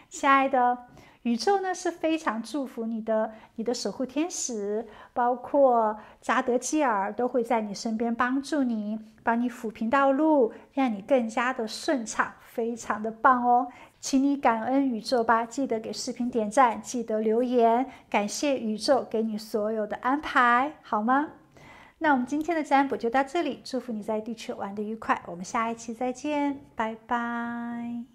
亲爱的。宇宙呢是非常祝福你的，你的守护天使，包括扎德基尔都会在你身边帮助你，帮你抚平道路，让你更加的顺畅，非常的棒哦！请你感恩宇宙吧，记得给视频点赞，记得留言，感谢宇宙给你所有的安排，好吗？那我们今天的占卜就到这里，祝福你在地球玩的愉快，我们下一期再见，拜拜。